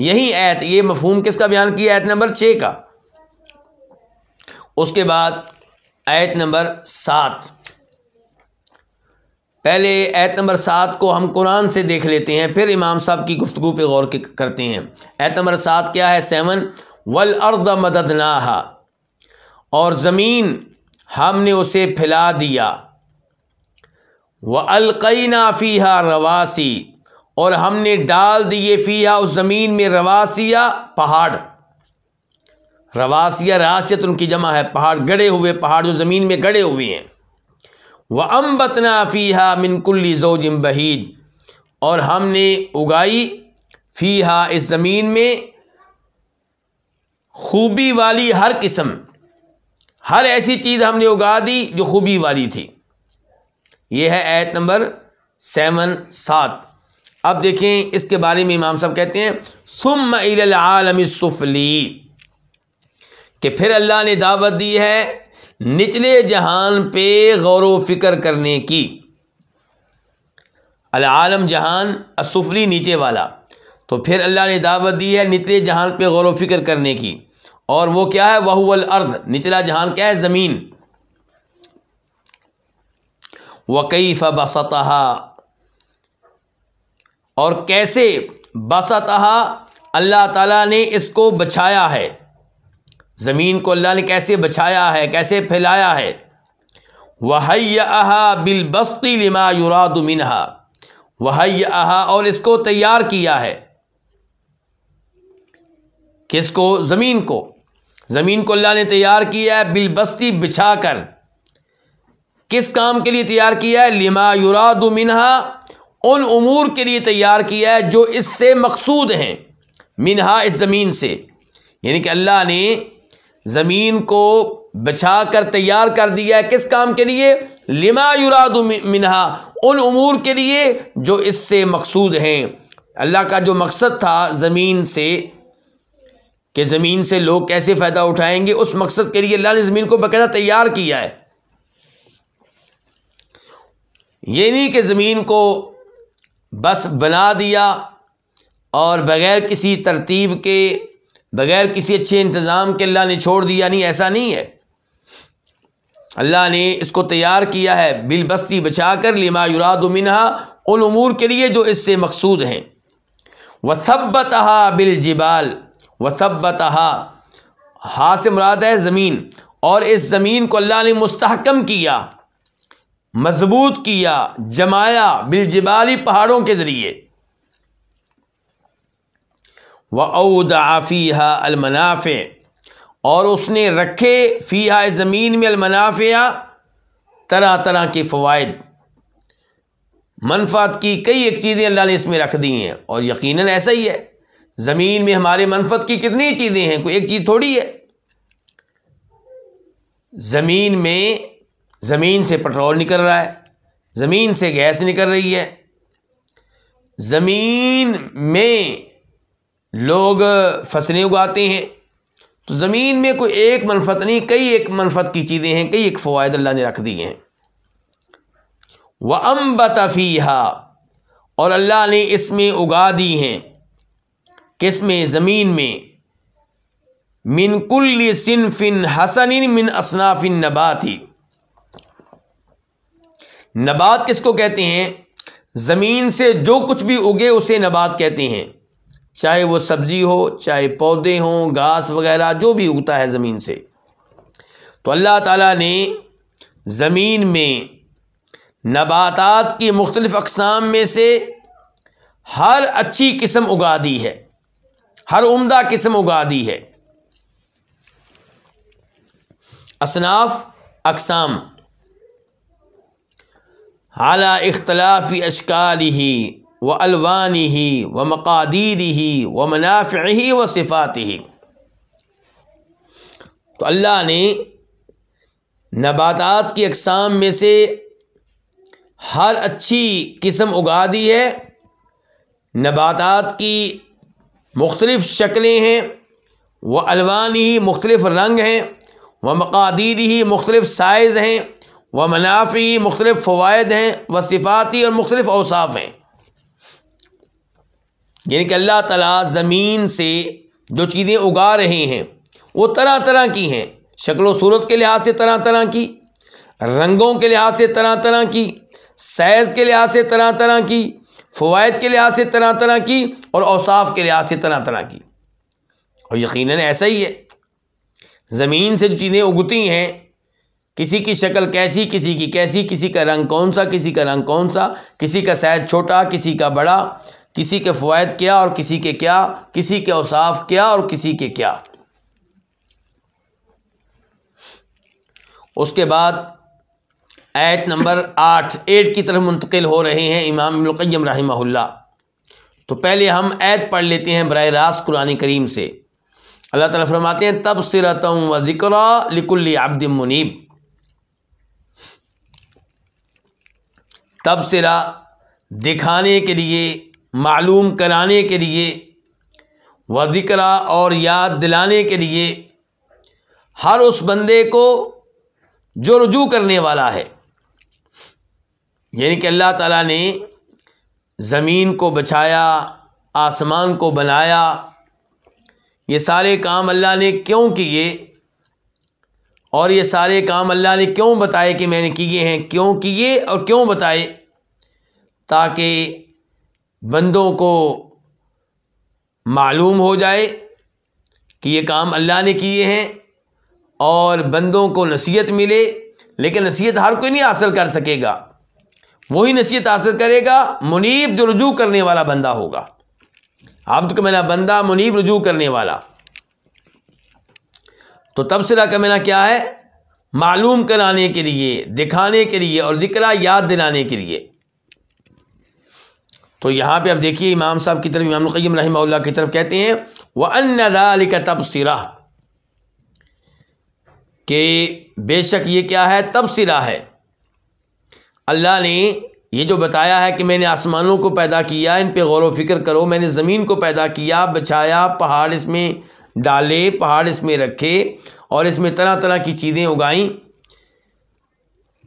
یہی ایت یہ مفہوم کس کا بیان کیا ایت نمبر چھ کا اس کے بعد ایت نمبر سات پہلے ایت نمبر سات کو ہم قرآن سے دیکھ لیتے ہیں پھر امام صاحب کی گفتگو پہ غور کرتے ہیں ایت نمبر سات کیا ہے سیون ول اردا مدد اور زمین ہم نے اسے پھلا دیا وہ القینہ فی رواسی اور ہم نے ڈال دیے فیحا اس زمین میں رواسیہ پہاڑ رواسیہ راسیت ان کی جمع ہے پہاڑ گڑے ہوئے پہاڑ جو زمین میں گڑے ہوئے ہیں وہ امبت نا منکلی زو جم بہید اور ہم نے اگائی فیحا اس زمین میں خوبی والی ہر قسم ہر ایسی چیز ہم نے اگا دی جو خوبی والی تھی یہ ہے ایت نمبر سیون سات اب دیکھیں اس کے بارے میں امام صاحب کہتے ہیں سم العالم سفلی کہ پھر اللہ نے دعوت دی ہے نچلے جہان پہ غور و فکر کرنے کی العالم جہان اسفلی نیچے والا تو پھر اللہ نے دعوت دی ہے نچلے جہان پہ غور و فکر کرنے کی اور وہ کیا ہے وہ الارض نچلا جہان کیا ہے زمین وقیف بستہ اور کیسے بستہ اللہ تعالیٰ نے اس کو بچھایا ہے زمین کو اللہ نے کیسے بچھایا ہے کیسے پھیلایا ہے وہا بال بستی لما یوراد منہا احا اور اس کو تیار کیا ہے کس کو زمین کو زمین کو اللہ نے تیار کیا ہے بستی بچھا کر کس کام کے لیے تیار کیا ہے لما یوراد منہا ان امور کے لیے تیار کیا ہے جو اس سے مقصود ہیں منہا اس زمین سے یعنی کہ اللہ نے زمین کو بچھا کر تیار کر دیا ہے کس کام کے لیے لما یوراد منہا ان امور کے لیے جو اس سے مقصود ہیں اللہ کا جو مقصد تھا زمین سے کہ زمین سے لوگ کیسے فائدہ اٹھائیں گے اس مقصد کے لیے اللہ نے زمین کو باقاعدہ تیار کیا ہے یہ نہیں کہ زمین کو بس بنا دیا اور بغیر کسی ترتیب کے بغیر کسی اچھے انتظام کے اللہ نے چھوڑ دیا نہیں ایسا نہیں ہے اللہ نے اس کو تیار کیا ہے بل بستی بچا کر لما لیمایوراد منہا ان امور کے لیے جو اس سے مقصود ہیں وہ سب بل جبال ہا سے مراد ہے زمین اور اس زمین کو اللہ نے مستحکم کیا مضبوط کیا جمایا بالجبالی پہاڑوں کے ذریعے و او دافی المنافع اور اس نے رکھے فی ہا زمین میں المنافع طرح طرح کے فوائد منفعت کی کئی ایک چیزیں اللہ نے اس میں رکھ دی ہیں اور یقیناً ایسا ہی ہے زمین میں ہمارے منفت کی کتنی چیزیں ہیں کوئی ایک چیز تھوڑی ہے زمین میں زمین سے پٹرول نکل رہا ہے زمین سے گیس نکل رہی ہے زمین میں لوگ فصلیں اگاتے ہیں تو زمین میں کوئی ایک منفت نہیں کئی ایک منفت کی چیزیں ہیں کئی ایک فوائد اللہ نے رکھ دیے ہیں وہ ام اور اللہ نے اس میں اگا دی ہیں کس میں زمین میں من کل صنف حسن من اصناف نبات ہی نبات کس کو کہتے ہیں زمین سے جو کچھ بھی اگے اسے نبات کہتے ہیں چاہے وہ سبزی ہو چاہے پودے ہوں گھاس وغیرہ جو بھی اگتا ہے زمین سے تو اللہ تعالیٰ نے زمین میں نباتات کی مختلف اقسام میں سے ہر اچھی قسم اگا دی ہے ہر عمدہ قسم اگا دی ہے اصناف اقسام اعلیٰ اختلافی اشکال ہی و الوانی ہی و مقادیر ہی و منافع ہی و صفات ہی تو اللہ نے نباتات کی اقسام میں سے ہر اچھی قسم اگا دی ہے نباتات کی مختلف شکلیں ہیں وہ الوان ہی مختلف رنگ ہیں وہ مقادیر ہی مختلف سائز ہیں وہ منافع ہی مختلف فوائد ہیں وہ صفاتی اور مختلف اوصاف ہیں یعنی کہ اللہ تعالیٰ زمین سے جو چیزیں اگا رہے ہیں وہ طرح طرح کی ہیں شکل و صورت کے لحاظ سے طرح طرح کی رنگوں کے لحاظ سے طرح طرح کی سائز کے لحاظ سے طرح طرح کی فوائد کے لحاظ سے طرح طرح کی اور اوصاف کے لحاظ سے طرح طرح کی اور یقیناً ایسا ہی ہے زمین سے جو چیزیں اگتی ہیں کسی کی شکل کیسی کسی کی کیسی کسی کا رنگ کون سا کسی کا رنگ کون سا کسی کا سائز چھوٹا کسی کا بڑا کسی کے فوائد کیا اور کسی کے کیا کسی کے اوصاف کیا اور کسی کے کیا اس کے بعد ایٹ نمبر آٹھ ایٹ کی طرف منتقل ہو رہے ہیں امام القیم رحمہ اللہ تو پہلے ہم ایت پڑھ لیتے ہیں براہ راست قرآن کریم سے اللہ تعالیٰ فرماتے ہیں تب سرتم و ذکر لکل عبد تب تبصرہ دکھانے کے لیے معلوم کرانے کے لیے و اور یاد دلانے کے لیے ہر اس بندے کو جو رجوع کرنے والا ہے یعنی کہ اللہ تعالیٰ نے زمین کو بچایا آسمان کو بنایا یہ سارے کام اللہ نے کیوں کیے اور یہ سارے کام اللہ نے کیوں بتائے کہ میں نے کیے ہیں کیوں کیے اور کیوں بتائے تاکہ بندوں کو معلوم ہو جائے کہ یہ کام اللہ نے کیے ہیں اور بندوں کو نصیحت ملے لیکن نصیحت ہر کوئی نہیں حاصل کر سکے گا وہی نصیحت حاصل کرے گا منیب جو رجوع کرنے والا بندہ ہوگا عبد کا مینا بندہ منیب رجوع کرنے والا تو تبصرہ کا مینا کیا ہے معلوم کرانے کے لیے دکھانے کے لیے اور ذکرہ یاد دلانے کے لیے تو یہاں پہ آپ دیکھیے امام صاحب کی طرف امام القیم رحمہ اللہ کی طرف کہتے ہیں وہ ان کا تبصرہ کہ بے شک یہ کیا ہے تبصرہ ہے اللہ نے یہ جو بتایا ہے کہ میں نے آسمانوں کو پیدا کیا ان پہ غور و فکر کرو میں نے زمین کو پیدا کیا بچایا پہاڑ اس میں ڈالے پہاڑ اس میں رکھے اور اس میں طرح طرح کی چیزیں اگائیں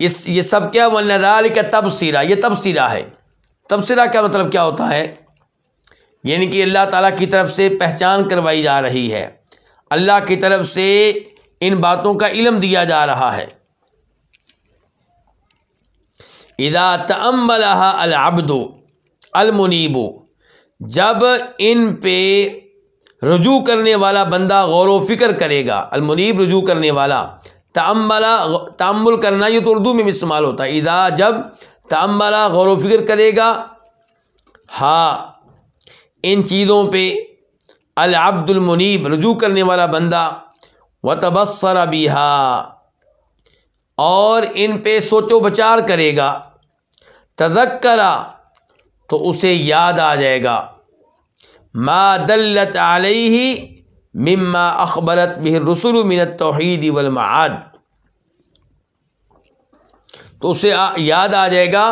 اس یہ سب کیا ندال کا تبصیرہ یہ تبصیرہ ہے تبصرہ کا مطلب کیا ہوتا ہے یعنی کہ اللہ تعالیٰ کی طرف سے پہچان کروائی جا رہی ہے اللہ کی طرف سے ان باتوں کا علم دیا جا رہا ہے ادا تم العبد المنیب جب ان پہ رجوع کرنے والا بندہ غور و فکر کرے گا المنیب رجوع کرنے والا تامبلا تعمل کرنا یہ تو اردو میں بھی استعمال ہوتا ہے ادا جب تامبلا غور و فکر کرے گا ہاں ان چیزوں پہ العبد المنیب رجوع کرنے والا بندہ و تبصرہ بھی اور ان پہ سوچو بچار کرے گا تذکرہ تو اسے یاد آ جائے گا ما دلت علیہ مما اخبرت بہ رسول من توحید تو اسے یاد آ جائے گا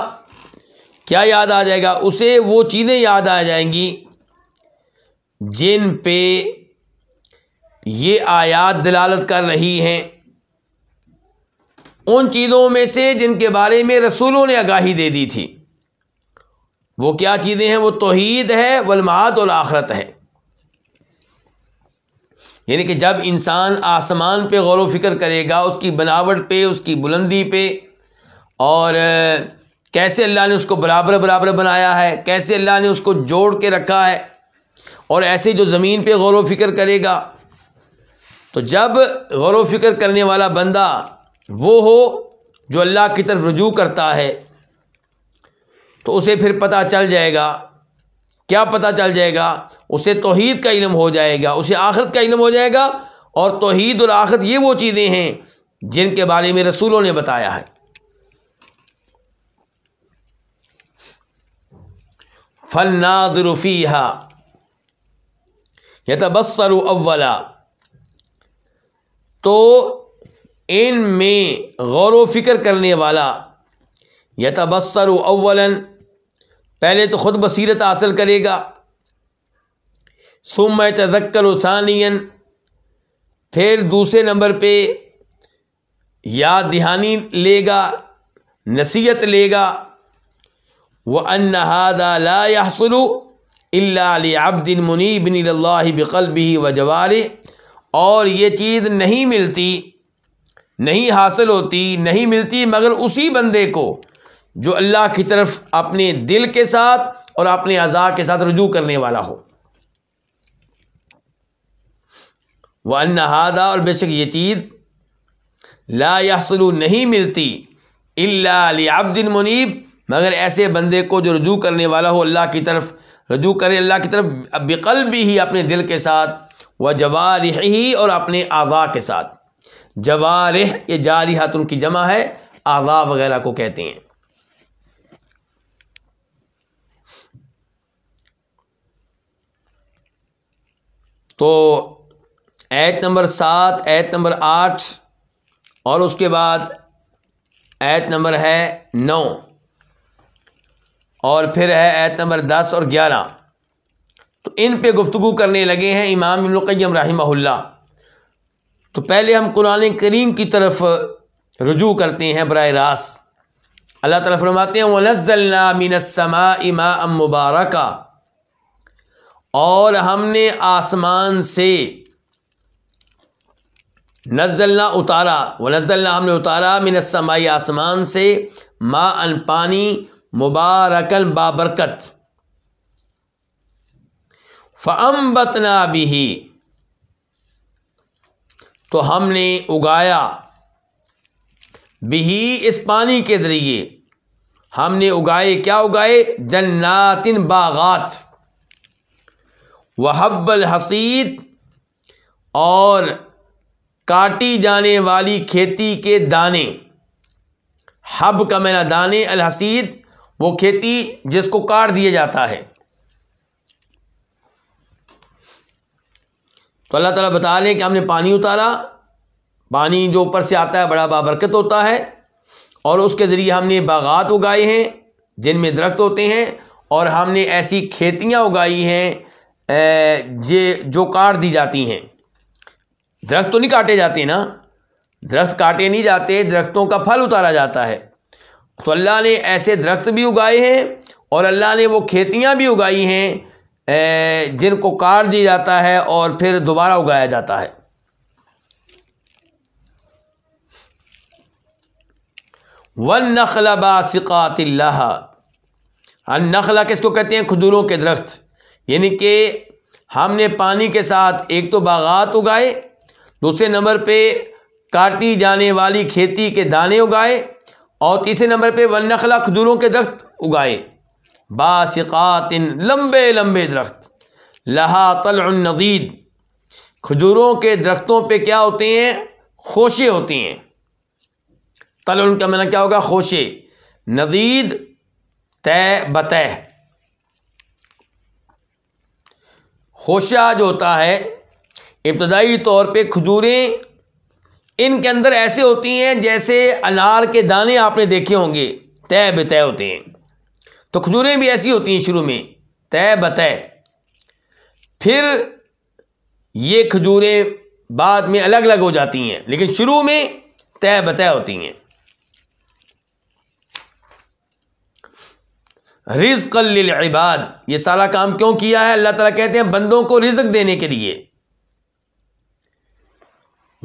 کیا یاد آ جائے گا اسے وہ چیزیں یاد آ جائیں گی جن پہ یہ آیات دلالت کر رہی ہیں ان چیزوں میں سے جن کے بارے میں رسولوں نے آگاہی دے دی تھی وہ کیا چیزیں ہیں وہ توحید ہے ولمات اور آخرت ہے یعنی کہ جب انسان آسمان پہ غور و فکر کرے گا اس کی بناوٹ پہ اس کی بلندی پہ اور کیسے اللہ نے اس کو برابر برابر بنایا ہے کیسے اللہ نے اس کو جوڑ کے رکھا ہے اور ایسے جو زمین پہ غور و فکر کرے گا تو جب غور و فکر کرنے والا بندہ وہ ہو جو اللہ کی طرف رجوع کرتا ہے تو اسے پھر پتہ چل جائے گا کیا پتہ چل جائے گا اسے توحید کا علم ہو جائے گا اسے آخرت کا علم ہو جائے گا اور توحید اور آخرت یہ وہ چیزیں ہیں جن کے بارے میں رسولوں نے بتایا ہے فناد رفیح یا تبصر اولا تو ان میں غور و فکر کرنے والا یا تبصر و پہلے تو خود بصیرت حاصل کرے گا سم تذکر و پھر دوسرے نمبر پہ یا دہانی لے گا نصیحت لے گا وہ انَََ لا یحسرو اللہ علی اب دن منی بن اللہ بقل بھی اور یہ چیز نہیں ملتی نہیں حاصل ہوتی نہیں ملتی مگر اسی بندے کو جو اللہ کی طرف اپنے دل کے ساتھ اور اپنے اعضاء کے ساتھ رجوع کرنے والا ہو وہ انہادہ اور بے شک یہ چیز لا یسلو نہیں ملتی اللہ علی علیہ منیب مگر ایسے بندے کو جو رجوع کرنے والا ہو اللہ کی طرف رجوع کرے اللہ کی طرف بقلبی ہی اپنے دل کے ساتھ وہ جوارحی اور اپنے اعضاء کے ساتھ جوارح یہ جاری ان کی جمع ہے آغا وغیرہ کو کہتے ہیں تو ایت نمبر سات ایت نمبر آٹھ اور اس کے بعد ایت نمبر ہے نو اور پھر ہے ایت نمبر دس اور گیارہ تو ان پہ گفتگو کرنے لگے ہیں امام القیم رحمہ اللہ تو پہلے ہم قرآن کریم کی طرف رجوع کرتے ہیں براہ راست اللہ تعالیٰ فرماتے ہیں السَّمَاءِ ام امبارک اور ہم نے آسمان سے نزلنا اتارا وز ہم نے اتارا منسمائی آسمان سے ما ان پانی مبارکن بابرکت فم بھی تو ہم نے اگایا بہی اس پانی کے ذریعے ہم نے اگائے کیا اگائے جناتن باغات وحب الحسید اور کاٹی جانے والی کھیتی کے دانے حب کا میرا دانے الحسید وہ کھیتی جس کو کاٹ دیا جاتا ہے تو اللہ تعالیٰ بتا ہیں کہ ہم نے پانی اتارا پانی جو اوپر سے آتا ہے بڑا بابرکت ہوتا ہے اور اس کے ذریعے ہم نے باغات اگائے ہیں جن میں درخت ہوتے ہیں اور ہم نے ایسی کھیتیاں اگائی ہیں جو کاٹ دی جاتی ہیں درخت تو نہیں کاٹے جاتے نا درخت کاٹے نہیں جاتے درختوں کا پھل اتارا جاتا ہے تو اللہ نے ایسے درخت بھی اگائے ہیں اور اللہ نے وہ کھیتیاں بھی اگائی ہیں جن کو کاٹ دیا جاتا ہے اور پھر دوبارہ اگایا جاتا ہے ون نخل باسقات اللہ نخلا کس کو کہتے ہیں کھجوروں کے درخت یعنی کہ ہم نے پانی کے ساتھ ایک تو باغات اگائے دوسرے نمبر پہ کاٹی جانے والی کھیتی کے دانے اگائے اور تیسرے نمبر پہ ون نخلا کھجوروں کے درخت اگائے باسقات لمبے لمبے درخت لہا طلع النضید کھجوروں کے درختوں پہ کیا ہوتے ہیں خوشے ہوتے ہیں طلع ان کا معنی کیا ہوگا خوشے ندید طے بتہ خوشہ جو ہوتا ہے ابتدائی طور پہ کھجوریں ان کے اندر ایسے ہوتی ہیں جیسے انار کے دانے آپ نے دیکھے ہوں گے طے بتہ ہوتے ہیں تو کھجوریں بھی ایسی ہوتی ہیں شروع میں طے بتہ پھر یہ کھجوریں بعد میں الگ الگ ہو جاتی ہیں لیکن شروع میں طے بتہ ہوتی ہیں رزق للعباد یہ سارا کام کیوں کیا ہے اللہ تعالیٰ کہتے ہیں بندوں کو رزق دینے کے لیے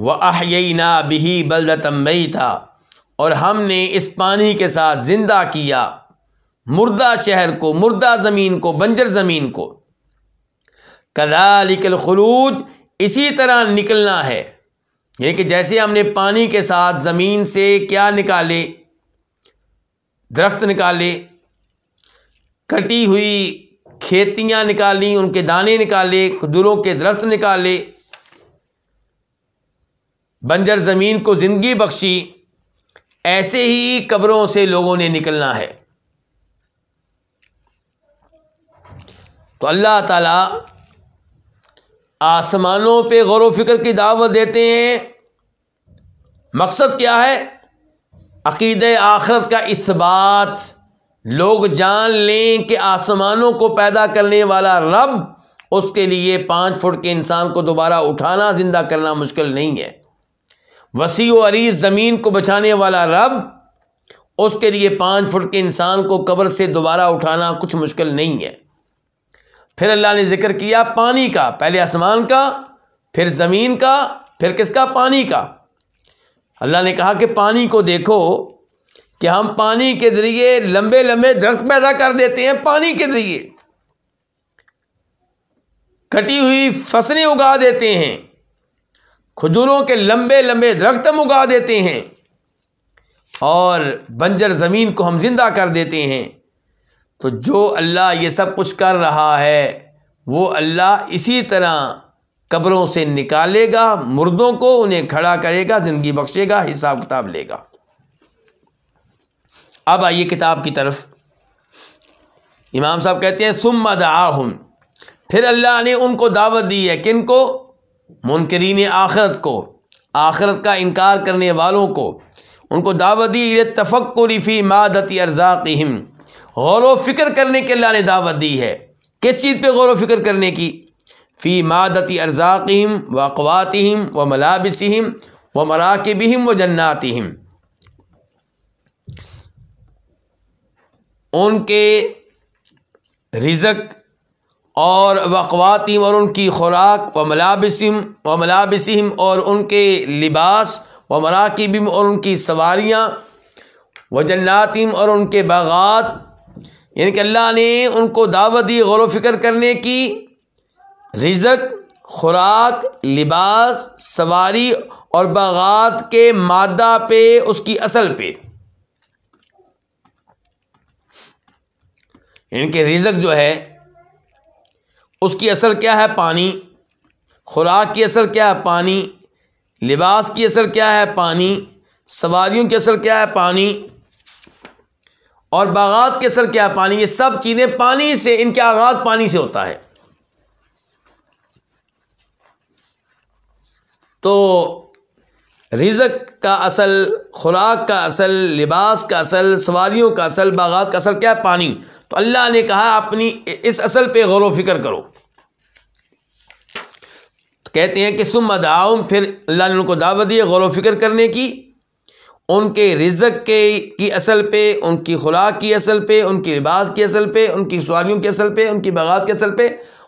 وہ آہ بہی ناب بلدتمبئی تھا اور ہم نے اس پانی کے ساتھ زندہ کیا مردہ شہر کو مردہ زمین کو بنجر زمین کو کدالک الخلود اسی طرح نکلنا ہے یعنی کہ جیسے ہم نے پانی کے ساتھ زمین سے کیا نکالے درخت نکالے کٹی ہوئی کھیتیاں نکالیں ان کے دانے نکالے کھجوروں کے درخت نکالے بنجر زمین کو زندگی بخشی ایسے ہی قبروں سے لوگوں نے نکلنا ہے تو اللہ تعالیٰ آسمانوں پہ غور و فکر کی دعوت دیتے ہیں مقصد کیا ہے عقید آخرت کا اثبات لوگ جان لیں کہ آسمانوں کو پیدا کرنے والا رب اس کے لیے پانچ فٹ کے انسان کو دوبارہ اٹھانا زندہ کرنا مشکل نہیں ہے وسیع و عریض زمین کو بچانے والا رب اس کے لیے پانچ فٹ کے انسان کو قبر سے دوبارہ اٹھانا کچھ مشکل نہیں ہے پھر اللہ نے ذکر کیا پانی کا پہلے آسمان کا پھر زمین کا پھر کس کا پانی کا اللہ نے کہا کہ پانی کو دیکھو کہ ہم پانی کے ذریعے لمبے لمبے درخت پیدا کر دیتے ہیں پانی کے ذریعے کٹی ہوئی فصلیں اگا دیتے ہیں کھجوروں کے لمبے لمبے درخت ہم اگا دیتے ہیں اور بنجر زمین کو ہم زندہ کر دیتے ہیں تو جو اللہ یہ سب کچھ کر رہا ہے وہ اللہ اسی طرح قبروں سے نکالے گا مردوں کو انہیں کھڑا کرے گا زندگی بخشے گا حساب کتاب لے گا اب آئیے کتاب کی طرف امام صاحب کہتے ہیں سم مد پھر اللہ نے ان کو دعوت دی ہے کن کو منکرین آخرت کو آخرت کا انکار کرنے والوں کو ان کو دعوت دی و فی معادتی ارزاقہم غور و فکر کرنے کے اللہ نے دعوت دی ہے کس چیز پہ غور و فکر کرنے کی فی مادتی ارزاقیم و اقواتیم و ملابسیم و مراکبہم و جناتیم ان کے رزق اور وقواتیم اور ان کی خوراک و ملابسم و ملابسم اور ان کے لباس و مراکبم اور ان کی سواریاں و جناتم اور ان کے باغات یعنی کہ اللہ نے ان کو دعوت دی غور و فکر کرنے کی رزق خوراک لباس سواری اور باغات کے مادہ پہ اس کی اصل پہ ان یعنی کے رزق جو ہے اس کی اصل کیا ہے پانی خوراک کی اصل کیا ہے پانی لباس کی اصل کیا ہے پانی سواریوں کی اصل کیا ہے پانی اور باغات کے سر کیا پانی یہ سب چیزیں پانی سے ان کے آغاز پانی سے ہوتا ہے تو رزق کا اصل خوراک کا اصل لباس کا اصل سواریوں کا اصل باغات کا اصل کیا ہے پانی تو اللہ نے کہا اپنی اس اصل پہ غور و فکر کرو کہتے ہیں کہ سم ادعاؤں پھر اللہ نے ان کو دعوت دی غور و فکر کرنے کی ان کے رزق کے کی اصل پہ ان کی خوراک کی اصل پہ ان کی لباس کی اصل پہ ان کی سواریوں کی اصل پہ ان کی بغات کی اصل پہ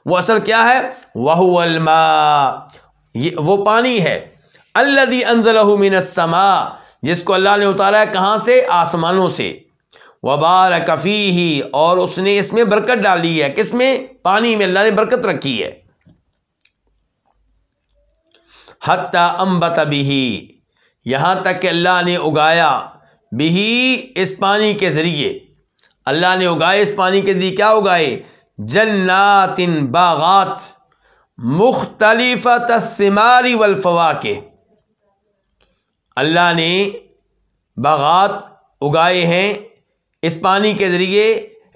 وہ اصل کیا ہے وہ الما وہ پانی ہے من جس کو اللہ نے اتارا ہے کہاں سے آسمانوں سے وبار کفی ہی اور اس نے اس میں برکت ڈالی ہے کس میں پانی میں اللہ نے برکت رکھی ہے امبت یہاں تک کہ اللہ نے اگایا بھی اس پانی کے ذریعے اللہ نے اگائے اس پانی کے ذریعے کیا اگائے جنات باغات مختلف تسماری والفوا کے اللہ نے باغات اگائے ہیں اس پانی کے ذریعے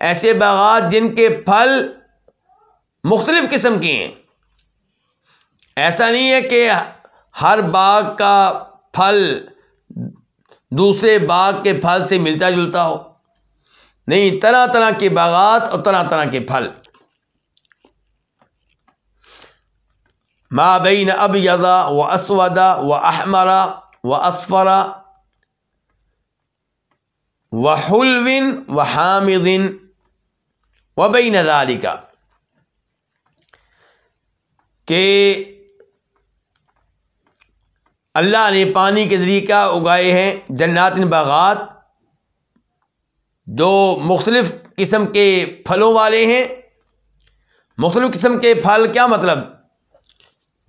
ایسے باغات جن کے پھل مختلف قسم کے ہیں ایسا نہیں ہے کہ ہر باغ کا پھل دوسرے باغ کے پھل سے ملتا جلتا ہو نہیں طرح طرح کے باغات اور طرح طرح کے پھل مابین اب یدا و اسودا و احمرا و اسفرا و حلوین و حامدین و بین دار کہ اللہ نے پانی کے ذریعے کیا اگائے ہیں ان باغات جو مختلف قسم کے پھلوں والے ہیں مختلف قسم کے پھل کیا مطلب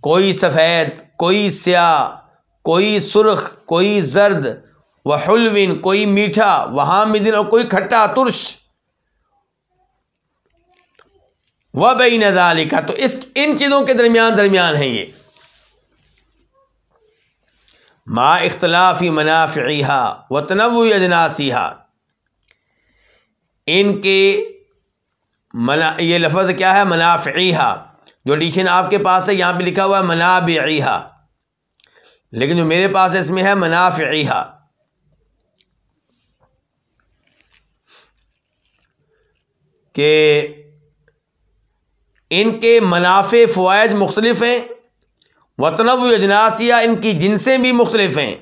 کوئی سفید کوئی سیاہ کوئی سرخ کوئی زرد و حلوین کوئی میٹھا وہاں مدن اور کوئی کھٹا ترش و بین ذالکہ تو اس ان چیزوں کے درمیان درمیان ہیں یہ ما اختلافی مناف ہا و اجنا ان کے منا یہ لفظ کیا ہے مناف جو ڈکشن آپ کے پاس ہے یہاں پہ لکھا ہوا ہے مناب لیکن جو میرے پاس اس میں ہے مناف کہ ان کے منافع فوائد مختلف ہیں وطنو اجناس یا ان کی جنسیں بھی مختلف ہیں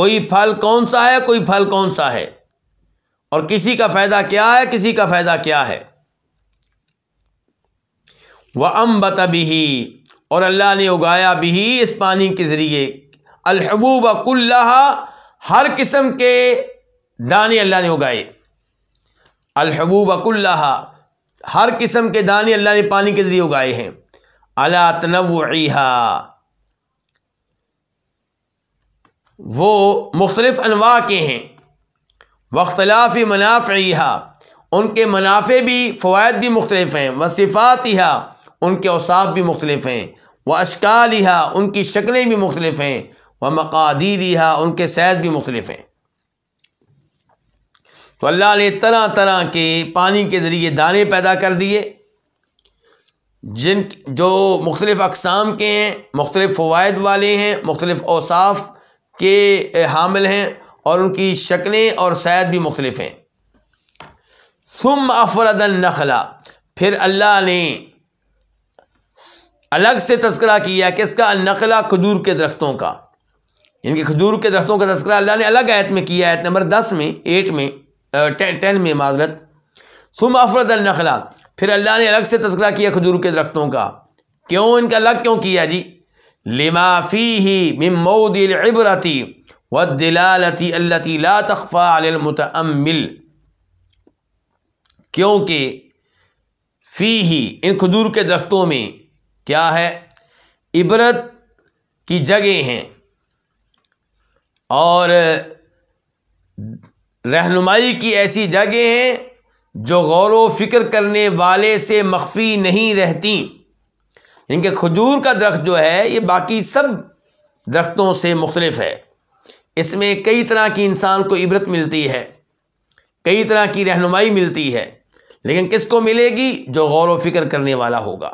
کوئی پھل کون سا ہے کوئی پھل کون سا ہے اور کسی کا فائدہ کیا ہے کسی کا فائدہ کیا ہے وہ امبتا بھی اور اللہ نے اگایا بھی اس پانی کے ذریعے الحبوب کلّہ ہر قسم کے دانے اللہ نے اگائے الحبوب کلّہ ہر قسم کے دانے اللہ نے پانی کے ذریعے اگائے ہیں اللہ تنوعیحہ وہ مختلف انواع کے ہیں وختلافی منافعہ ان کے منافع بھی فوائد بھی مختلف ہیں و اِہا ان کے اوصاف بھی مختلف ہیں وہ اشکال ان کی شکلیں بھی مختلف ہیں وہ مقادید ان کے سیز بھی مختلف ہیں تو اللہ نے طرح طرح کے پانی کے ذریعے دانے پیدا کر دیے جن جو مختلف اقسام کے ہیں مختلف فوائد والے ہیں مختلف اوصاف کے حامل ہیں اور ان کی شکلیں اور سید بھی مختلف ہیں سم افرد النخلا پھر اللہ نے الگ سے تذکرہ کیا کہ اس کا النخلا کھجور کے درختوں کا ان یعنی کے کھجور کے درختوں کا تذکرہ اللہ نے الگ آیت میں کیا آیت نمبر دس میں ایٹ میں ٹین میں معذرت سم افرد النخلا پھر اللہ نے الگ سے تذکرہ کیا کھجور کے درختوں کا کیوں ان کا الگ کیوں کیا جی لما فی ہیل عبرتی و دلالتی لا لاطخل المتمل کیونکہ فی ہی ان کھجور کے درختوں میں کیا ہے عبرت کی جگہ ہیں اور رہنمائی کی ایسی جگہ ہیں جو غور و فکر کرنے والے سے مخفی نہیں رہتی ان یعنی کے کھجور کا درخت جو ہے یہ باقی سب درختوں سے مختلف ہے اس میں کئی طرح کی انسان کو عبرت ملتی ہے کئی طرح کی رہنمائی ملتی ہے لیکن کس کو ملے گی جو غور و فکر کرنے والا ہوگا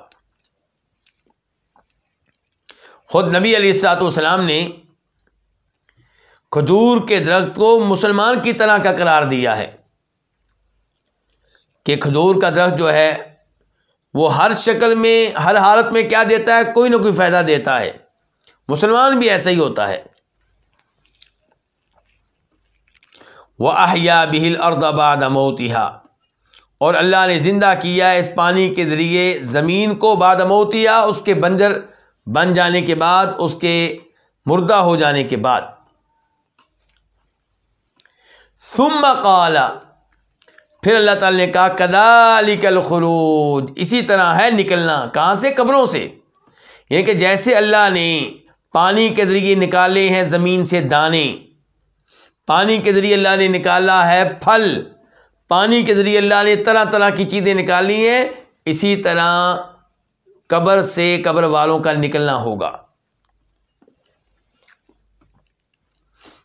خود نبی علیہ السلاط والسلام نے کھجور کے درخت کو مسلمان کی طرح کا قرار دیا ہے کہ کھجور کا درخت جو ہے وہ ہر شکل میں ہر حالت میں کیا دیتا ہے کوئی نہ کوئی فائدہ دیتا ہے مسلمان بھی ایسا ہی ہوتا ہے وہ احیا بہل اور گباد موتیہ اور اللہ نے زندہ کیا اس پانی کے ذریعے زمین کو موتیا اس کے بنجر بن جانے کے بعد اس کے مردہ ہو جانے کے بعد ثم قالا پھر اللہ تعالیٰ نے کہا کدالی کل اسی طرح ہے نکلنا کہاں سے قبروں سے یعنی کہ جیسے اللہ نے پانی کے ذریعے نکالے ہیں زمین سے دانے پانی کے ذریعے اللہ نے نکالا ہے پھل پانی کے ذریعے اللہ نے طرح طرح کی چیزیں نکالی ہیں اسی طرح قبر سے قبر والوں کا نکلنا ہوگا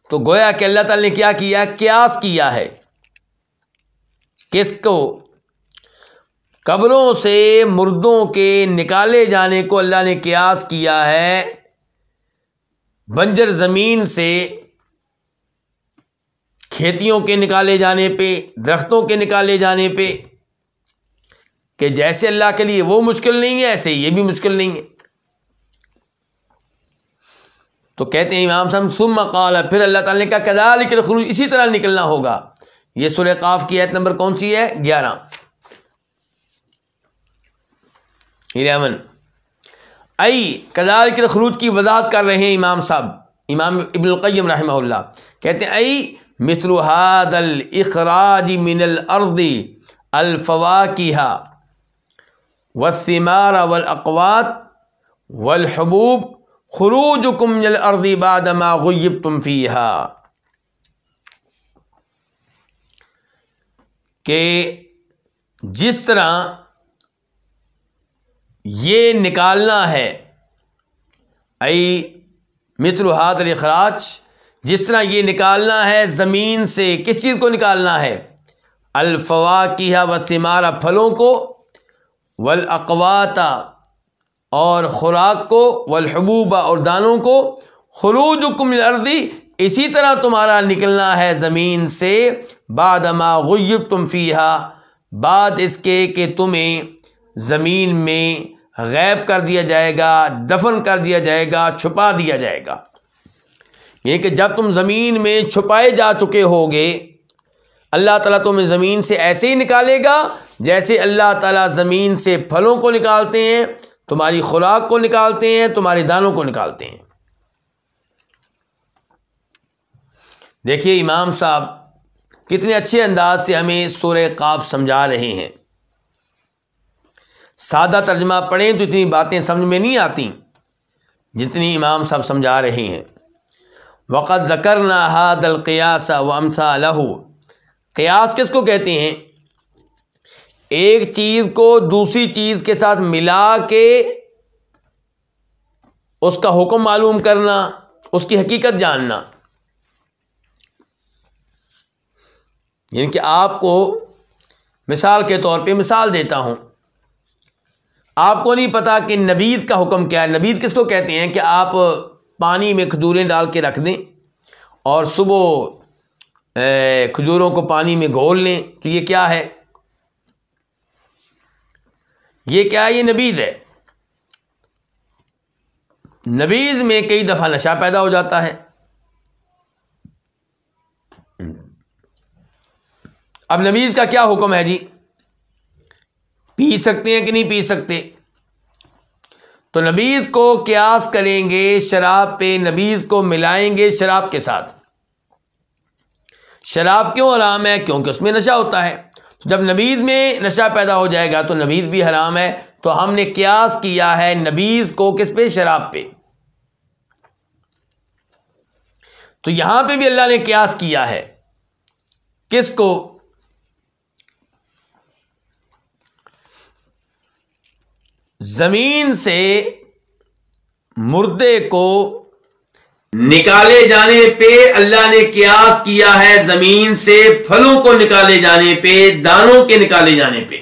تو گویا کہ اللہ تعالیٰ نے کیا کیا قیاس کیا ہے کو قبروں سے مردوں کے نکالے جانے کو اللہ نے قیاس کیا ہے بنجر زمین سے کھیتیوں کے نکالے جانے پہ درختوں کے نکالے جانے پہ کہ جیسے اللہ کے لیے وہ مشکل نہیں ہے ایسے یہ بھی مشکل نہیں ہے تو کہتے ہیں امام صاحب سم قال پھر اللہ تعالیٰ نے کہا کدا لکھ اسی طرح نکلنا ہوگا یہ سورہ قاف کی آیت نمبر کون سی ہے گیارہ الیون ائی خروج کی وضاحت کر رہے ہیں امام صاحب امام ابن القیم رحمہ اللہ کہتے ائی ای مثل من الاخراج من الارض ہا والثمار والاقوات والحبوب الحبوب من الارض بعد ما غیبتم فیہا کہ جس طرح یہ نکالنا ہے ائی متر و الخراج جس طرح یہ نکالنا ہے زمین سے کس چیز کو نکالنا ہے الفوا کیا و سمارا پھلوں کو ولاقواتا اور خوراک کو والحبوبہ اور دانوں کو خلوج کم لردی اسی طرح تمہارا نکلنا ہے زمین سے بادماں غیب تم فیحہ بعد اس کے کہ تمہیں زمین میں غیب کر دیا جائے گا دفن کر دیا جائے گا چھپا دیا جائے گا یہ یعنی کہ جب تم زمین میں چھپائے جا چکے ہو گے اللہ تعالیٰ تمہیں زمین سے ایسے ہی نکالے گا جیسے اللہ تعالیٰ زمین سے پھلوں کو نکالتے ہیں تمہاری خوراک کو نکالتے ہیں تمہارے دانوں کو نکالتے ہیں دیکھیے امام صاحب کتنے اچھے انداز سے ہمیں سورہ قاف سمجھا رہے ہیں سادہ ترجمہ پڑھیں تو اتنی باتیں سمجھ میں نہیں آتیں جتنی امام صاحب سمجھا رہے ہیں وقت ذکر نہ ہاد القیاس و وام سا قیاس کس کو کہتے ہیں ایک چیز کو دوسری چیز کے ساتھ ملا کے اس کا حکم معلوم کرنا اس کی حقیقت جاننا یعنی کہ آپ کو مثال کے طور پہ مثال دیتا ہوں آپ کو نہیں پتہ کہ نبید کا حکم کیا ہے نبید کس کو کہتے ہیں کہ آپ پانی میں کھجوریں ڈال کے رکھ دیں اور صبح کھجوروں کو پانی میں گھول لیں تو یہ کیا ہے یہ کیا یہ نبید ہے نبیز میں کئی دفعہ نشہ پیدا ہو جاتا ہے اب نبیز کا کیا حکم ہے جی پی سکتے ہیں کہ نہیں پی سکتے تو نبیز کو قیاس کریں گے شراب پہ نبیز کو ملائیں گے شراب کے ساتھ شراب کیوں حرام ہے کیونکہ اس میں نشہ ہوتا ہے تو جب نبیز میں نشہ پیدا ہو جائے گا تو نبیز بھی حرام ہے تو ہم نے قیاس کیا ہے نبیز کو کس پہ شراب پہ تو یہاں پہ بھی اللہ نے قیاس کیا ہے کس کو زمین سے مردے کو نکالے جانے پہ اللہ نے قیاس کیا ہے زمین سے پھلوں کو نکالے جانے پہ دانوں کے نکالے جانے پہ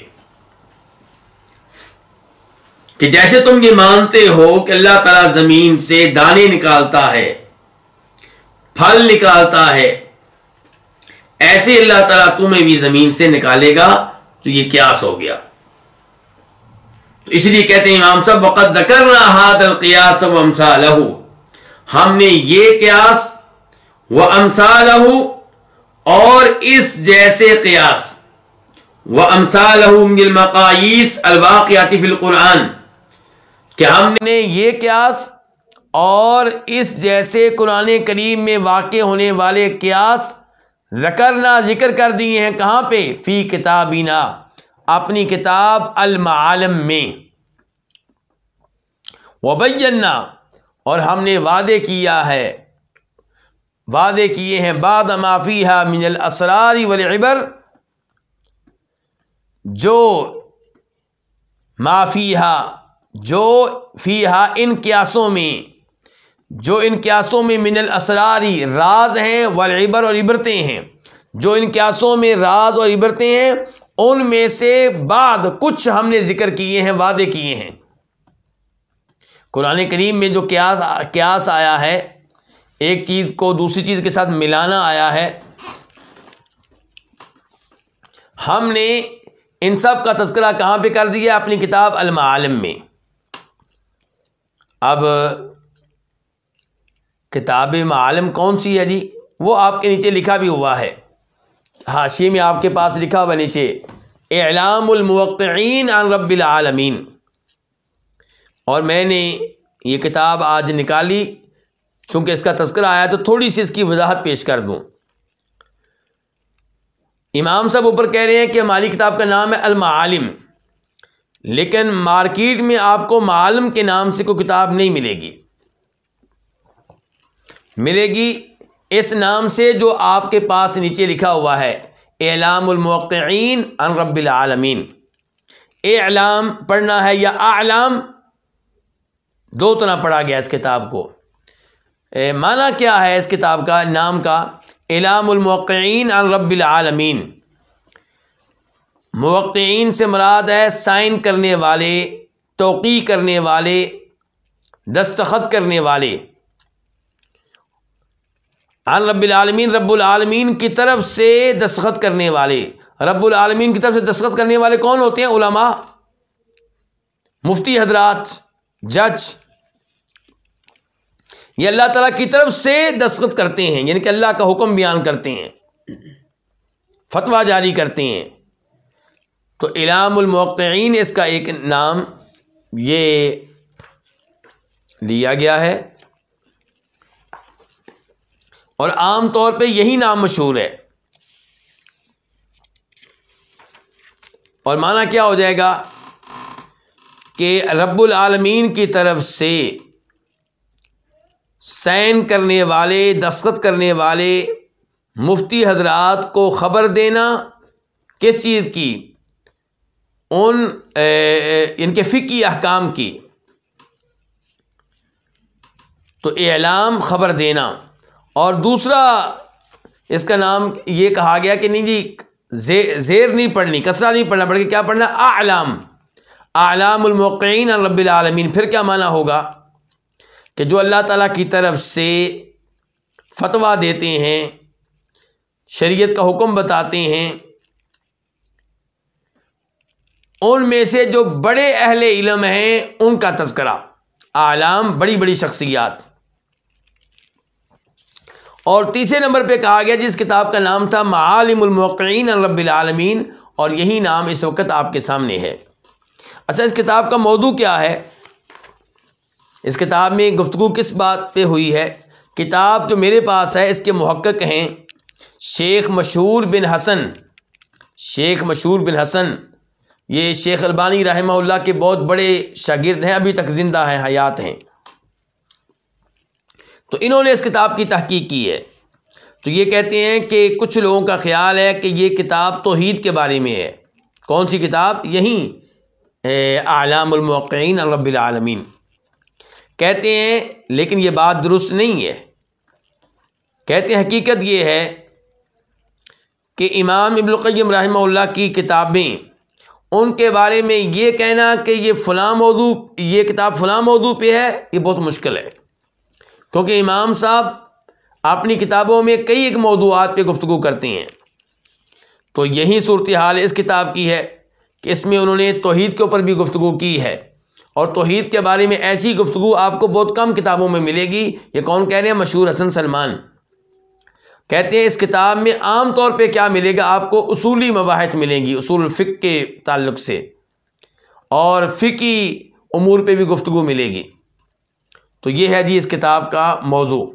کہ جیسے تم یہ مانتے ہو کہ اللہ تعالیٰ زمین سے دانے نکالتا ہے پھل نکالتا ہے ایسے اللہ تعالیٰ تمہیں بھی زمین سے نکالے گا تو یہ کیاس ہو گیا تو اس لیے کہتے ہیں امام صاحب وقت ہم نے یہ قیاس و اور اس جیسے قیاس و وقص الباق آتیف القرآن کہ ہم نے یہ قیاس اور اس جیسے قرآن کریم میں واقع ہونے والے قیاس نہ ذکر کر دیے ہیں کہاں پہ فی کتابینہ اپنی کتاب المعالم میں وبینا اور ہم نے وعدے کیا ہے وعدے کیے ہیں بعد ما ہا من الاسرار والعبر جو ما ہا جو فی ہا ان قیاسوں میں جو ان قیاسوں میں من الاسراری راز ہیں والعبر اور عبرتیں ہیں جو ان قیاسوں میں راز اور عبرتیں ہیں ان میں سے بعد کچھ ہم نے ذکر کیے ہیں وعدے کیے ہیں قرآن کریم میں جو قیاس قیاس آیا ہے ایک چیز کو دوسری چیز کے ساتھ ملانا آیا ہے ہم نے ان سب کا تذکرہ کہاں پہ کر دیا اپنی کتاب المعالم میں اب کتاب معالم کون سی ہے جی وہ آپ کے نیچے لکھا بھی ہوا ہے حاشی میں آپ کے پاس لکھا ہوا نیچے اعلام الموقعین عن رب العالمین اور میں نے یہ کتاب آج نکالی چونکہ اس کا تذکرہ آیا تو تھوڑی سی اس کی وضاحت پیش کر دوں امام صاحب اوپر کہہ رہے ہیں کہ ہماری کتاب کا نام ہے المعالم لیکن مارکیٹ میں آپ کو معالم کے نام سے کوئی کتاب نہیں ملے گی ملے گی اس نام سے جو آپ کے پاس نیچے لکھا ہوا ہے اعلام الموقعین ان رب العالمین اے الام پڑھنا ہے یا اعلام دو طرح پڑھا گیا اس کتاب کو معنی کیا ہے اس کتاب کا نام کا اعلام الموقعین ان رب العالمین موقعین سے مراد ہے سائن کرنے والے توقی کرنے والے دستخط کرنے والے رب العالمین رب العالمین کی طرف سے دستخط کرنے والے رب العالمین کی طرف سے دستخط کرنے والے کون ہوتے ہیں علماء مفتی حضرات جج یہ اللہ تعالیٰ کی طرف سے دستخط کرتے ہیں یعنی کہ اللہ کا حکم بیان کرتے ہیں فتویٰ جاری کرتے ہیں تو الام الموقعین اس کا ایک نام یہ لیا گیا ہے اور عام طور پہ یہی نام مشہور ہے اور معنی کیا ہو جائے گا کہ رب العالمین کی طرف سے سین کرنے والے دستخط کرنے والے مفتی حضرات کو خبر دینا کس چیز کی ان ان کے فقی احکام کی تو اعلام خبر دینا اور دوسرا اس کا نام یہ کہا گیا کہ نہیں جی زیر نہیں پڑھنی کسرہ نہیں پڑھنا بلکہ کیا پڑھنا اعلام اعلام الموقعین رب العالمین پھر کیا معنی ہوگا کہ جو اللہ تعالیٰ کی طرف سے فتوا دیتے ہیں شریعت کا حکم بتاتے ہیں ان میں سے جو بڑے اہل علم ہیں ان کا تذکرہ اعلام بڑی بڑی شخصیات اور تیسرے نمبر پہ کہا گیا جس کتاب کا نام تھا معالم الموقعین الرب العالمین اور یہی نام اس وقت آپ کے سامنے ہے اچھا اس کتاب کا موضوع کیا ہے اس کتاب میں گفتگو کس بات پہ ہوئی ہے کتاب جو میرے پاس ہے اس کے محقق ہیں شیخ مشہور بن حسن شیخ مشہور بن حسن یہ شیخ البانی رحمہ اللہ کے بہت بڑے شاگرد ہیں ابھی تک زندہ ہیں حیات ہیں تو انہوں نے اس کتاب کی تحقیق کی ہے تو یہ کہتے ہیں کہ کچھ لوگوں کا خیال ہے کہ یہ کتاب توحید کے بارے میں ہے کون سی کتاب یہیں اعلام الموقعین رب العالمین کہتے ہیں لیکن یہ بات درست نہیں ہے کہتے ہیں حقیقت یہ ہے کہ امام ابن القیم رحمہ اللہ کی کتابیں ان کے بارے میں یہ کہنا کہ یہ فلاں موضوع یہ کتاب فلاں موضوع پہ ہے یہ بہت مشکل ہے کیونکہ امام صاحب اپنی کتابوں میں کئی ایک موضوعات پہ گفتگو کرتے ہیں تو یہی صورتحال اس کتاب کی ہے کہ اس میں انہوں نے توحید کے اوپر بھی گفتگو کی ہے اور توحید کے بارے میں ایسی گفتگو آپ کو بہت کم کتابوں میں ملے گی یہ کون کہہ رہے ہیں مشہور حسن سلمان کہتے ہیں اس کتاب میں عام طور پہ کیا ملے گا آپ کو اصولی مباحث ملیں گی اصول الفک کے تعلق سے اور فقی امور پہ بھی گفتگو ملے گی تو یہ ہے جی اس کتاب کا موضوع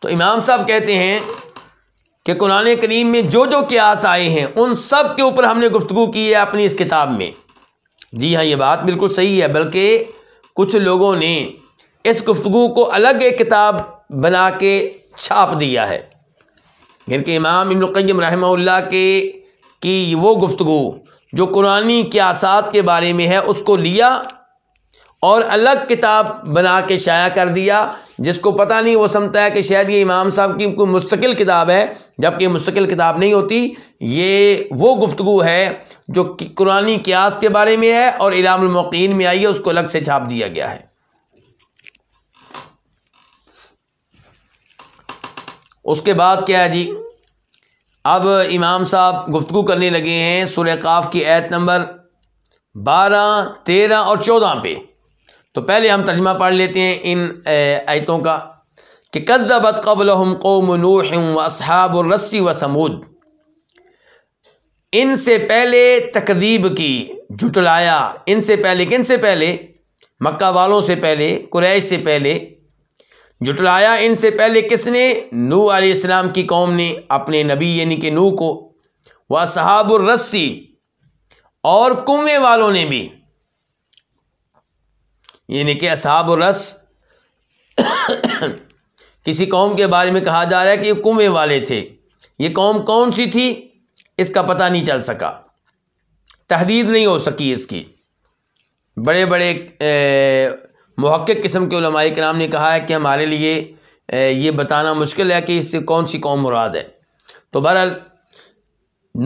تو امام صاحب کہتے ہیں کہ قرآن کریم میں جو جو قیاس آئے ہیں ان سب کے اوپر ہم نے گفتگو کی ہے اپنی اس کتاب میں جی ہاں یہ بات بالکل صحیح ہے بلکہ کچھ لوگوں نے اس گفتگو کو الگ ایک کتاب بنا کے چھاپ دیا ہے جن یعنی کے امام القیم رحمہ اللہ کے کی وہ گفتگو جو قرآن کیاسات کے بارے میں ہے اس کو لیا اور الگ کتاب بنا کے شائع کر دیا جس کو پتہ نہیں وہ سمجھتا ہے کہ شاید یہ امام صاحب کی کوئی مستقل کتاب ہے جب کہ مستقل کتاب نہیں ہوتی یہ وہ گفتگو ہے جو قرآن کیاس کے بارے میں ہے اور امام المقین میں آئی ہے اس کو الگ سے چھاپ دیا گیا ہے اس کے بعد کیا ہے جی اب امام صاحب گفتگو کرنے لگے ہیں سورہ قاف کی ایت نمبر بارہ تیرہ اور چودہ پہ تو پہلے ہم ترجمہ پڑھ لیتے ہیں ان آیتوں کا کہ قدبت بد قبل قوم نوح و اصحاب الرسی و سمود ان سے پہلے تقدیب کی جھٹلایا ان سے پہلے کن سے پہلے مکہ والوں سے پہلے قریش سے پہلے جٹلایا ان سے پہلے کس نے نو علیہ السلام کی قوم نے اپنے نبی یعنی کہ نو کو و صحاب الرسی اور کنویں والوں نے بھی یعنی کہ اصحاب الرس کسی قوم کے بارے میں کہا جا رہا ہے کہ یہ کنویں والے تھے یہ قوم کون سی تھی اس کا پتہ نہیں چل سکا تحدید نہیں ہو سکی اس کی بڑے بڑے محقق قسم کے علماء کے نے کہا ہے کہ ہمارے لیے یہ بتانا مشکل ہے کہ اس سے کون سی قوم مراد ہے تو بہرحال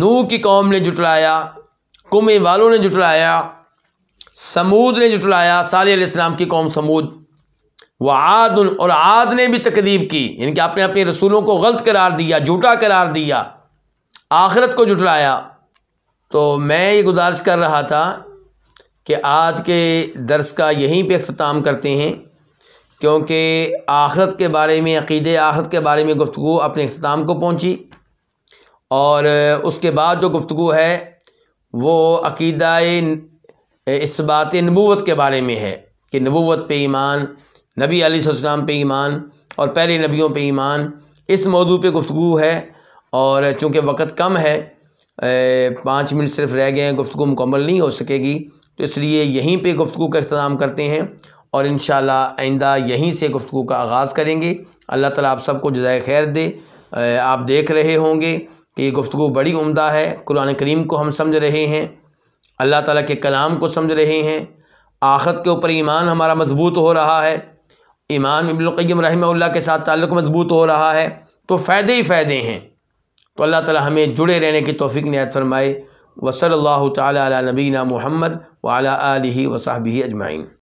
نو کی قوم نے جٹلایا کنب والوں نے جٹلایا سمود نے جٹلایا صالح علیہ السلام کی قوم سمود وہ عاد اور عاد نے بھی تقدیب کی یعنی کہ اپنے اپنے رسولوں کو غلط قرار دیا جھوٹا قرار دیا آخرت کو جٹلایا تو میں یہ گزارش کر رہا تھا کہ آج کے درس کا یہیں پہ اختتام کرتے ہیں کیونکہ آخرت کے بارے میں عقید آخرت کے بارے میں گفتگو اپنے اختتام کو پہنچی اور اس کے بعد جو گفتگو ہے وہ عقیدۂ اس بات نبوت کے بارے میں ہے کہ نبوت پہ ایمان نبی علیہ السلام پہ ایمان اور پہلے نبیوں پہ ایمان اس موضوع پہ گفتگو ہے اور چونکہ وقت کم ہے پانچ منٹ صرف رہ گئے ہیں گفتگو مکمل نہیں ہو سکے گی تو اس لیے یہیں پہ گفتگو کا اختتام کرتے ہیں اور انشاءاللہ آئندہ یہیں سے گفتگو کا آغاز کریں گے اللہ تعالیٰ آپ سب کو جزائے خیر دے آپ دیکھ رہے ہوں گے کہ یہ گفتگو بڑی عمدہ ہے قرآن کریم کو ہم سمجھ رہے ہیں اللہ تعالیٰ کے کلام کو سمجھ رہے ہیں آخرت کے اوپر ایمان ہمارا مضبوط ہو رہا ہے ایمان ابن القیم رحمہ اللہ کے ساتھ تعلق مضبوط ہو رہا ہے تو فائدے ہی فائدے ہیں تو اللہ تعالیٰ ہمیں جڑے رہنے کی توفیق نہایت فرمائے وصلى الله تعالى على نبينا محمد وعلى آله وصحبه أجمعين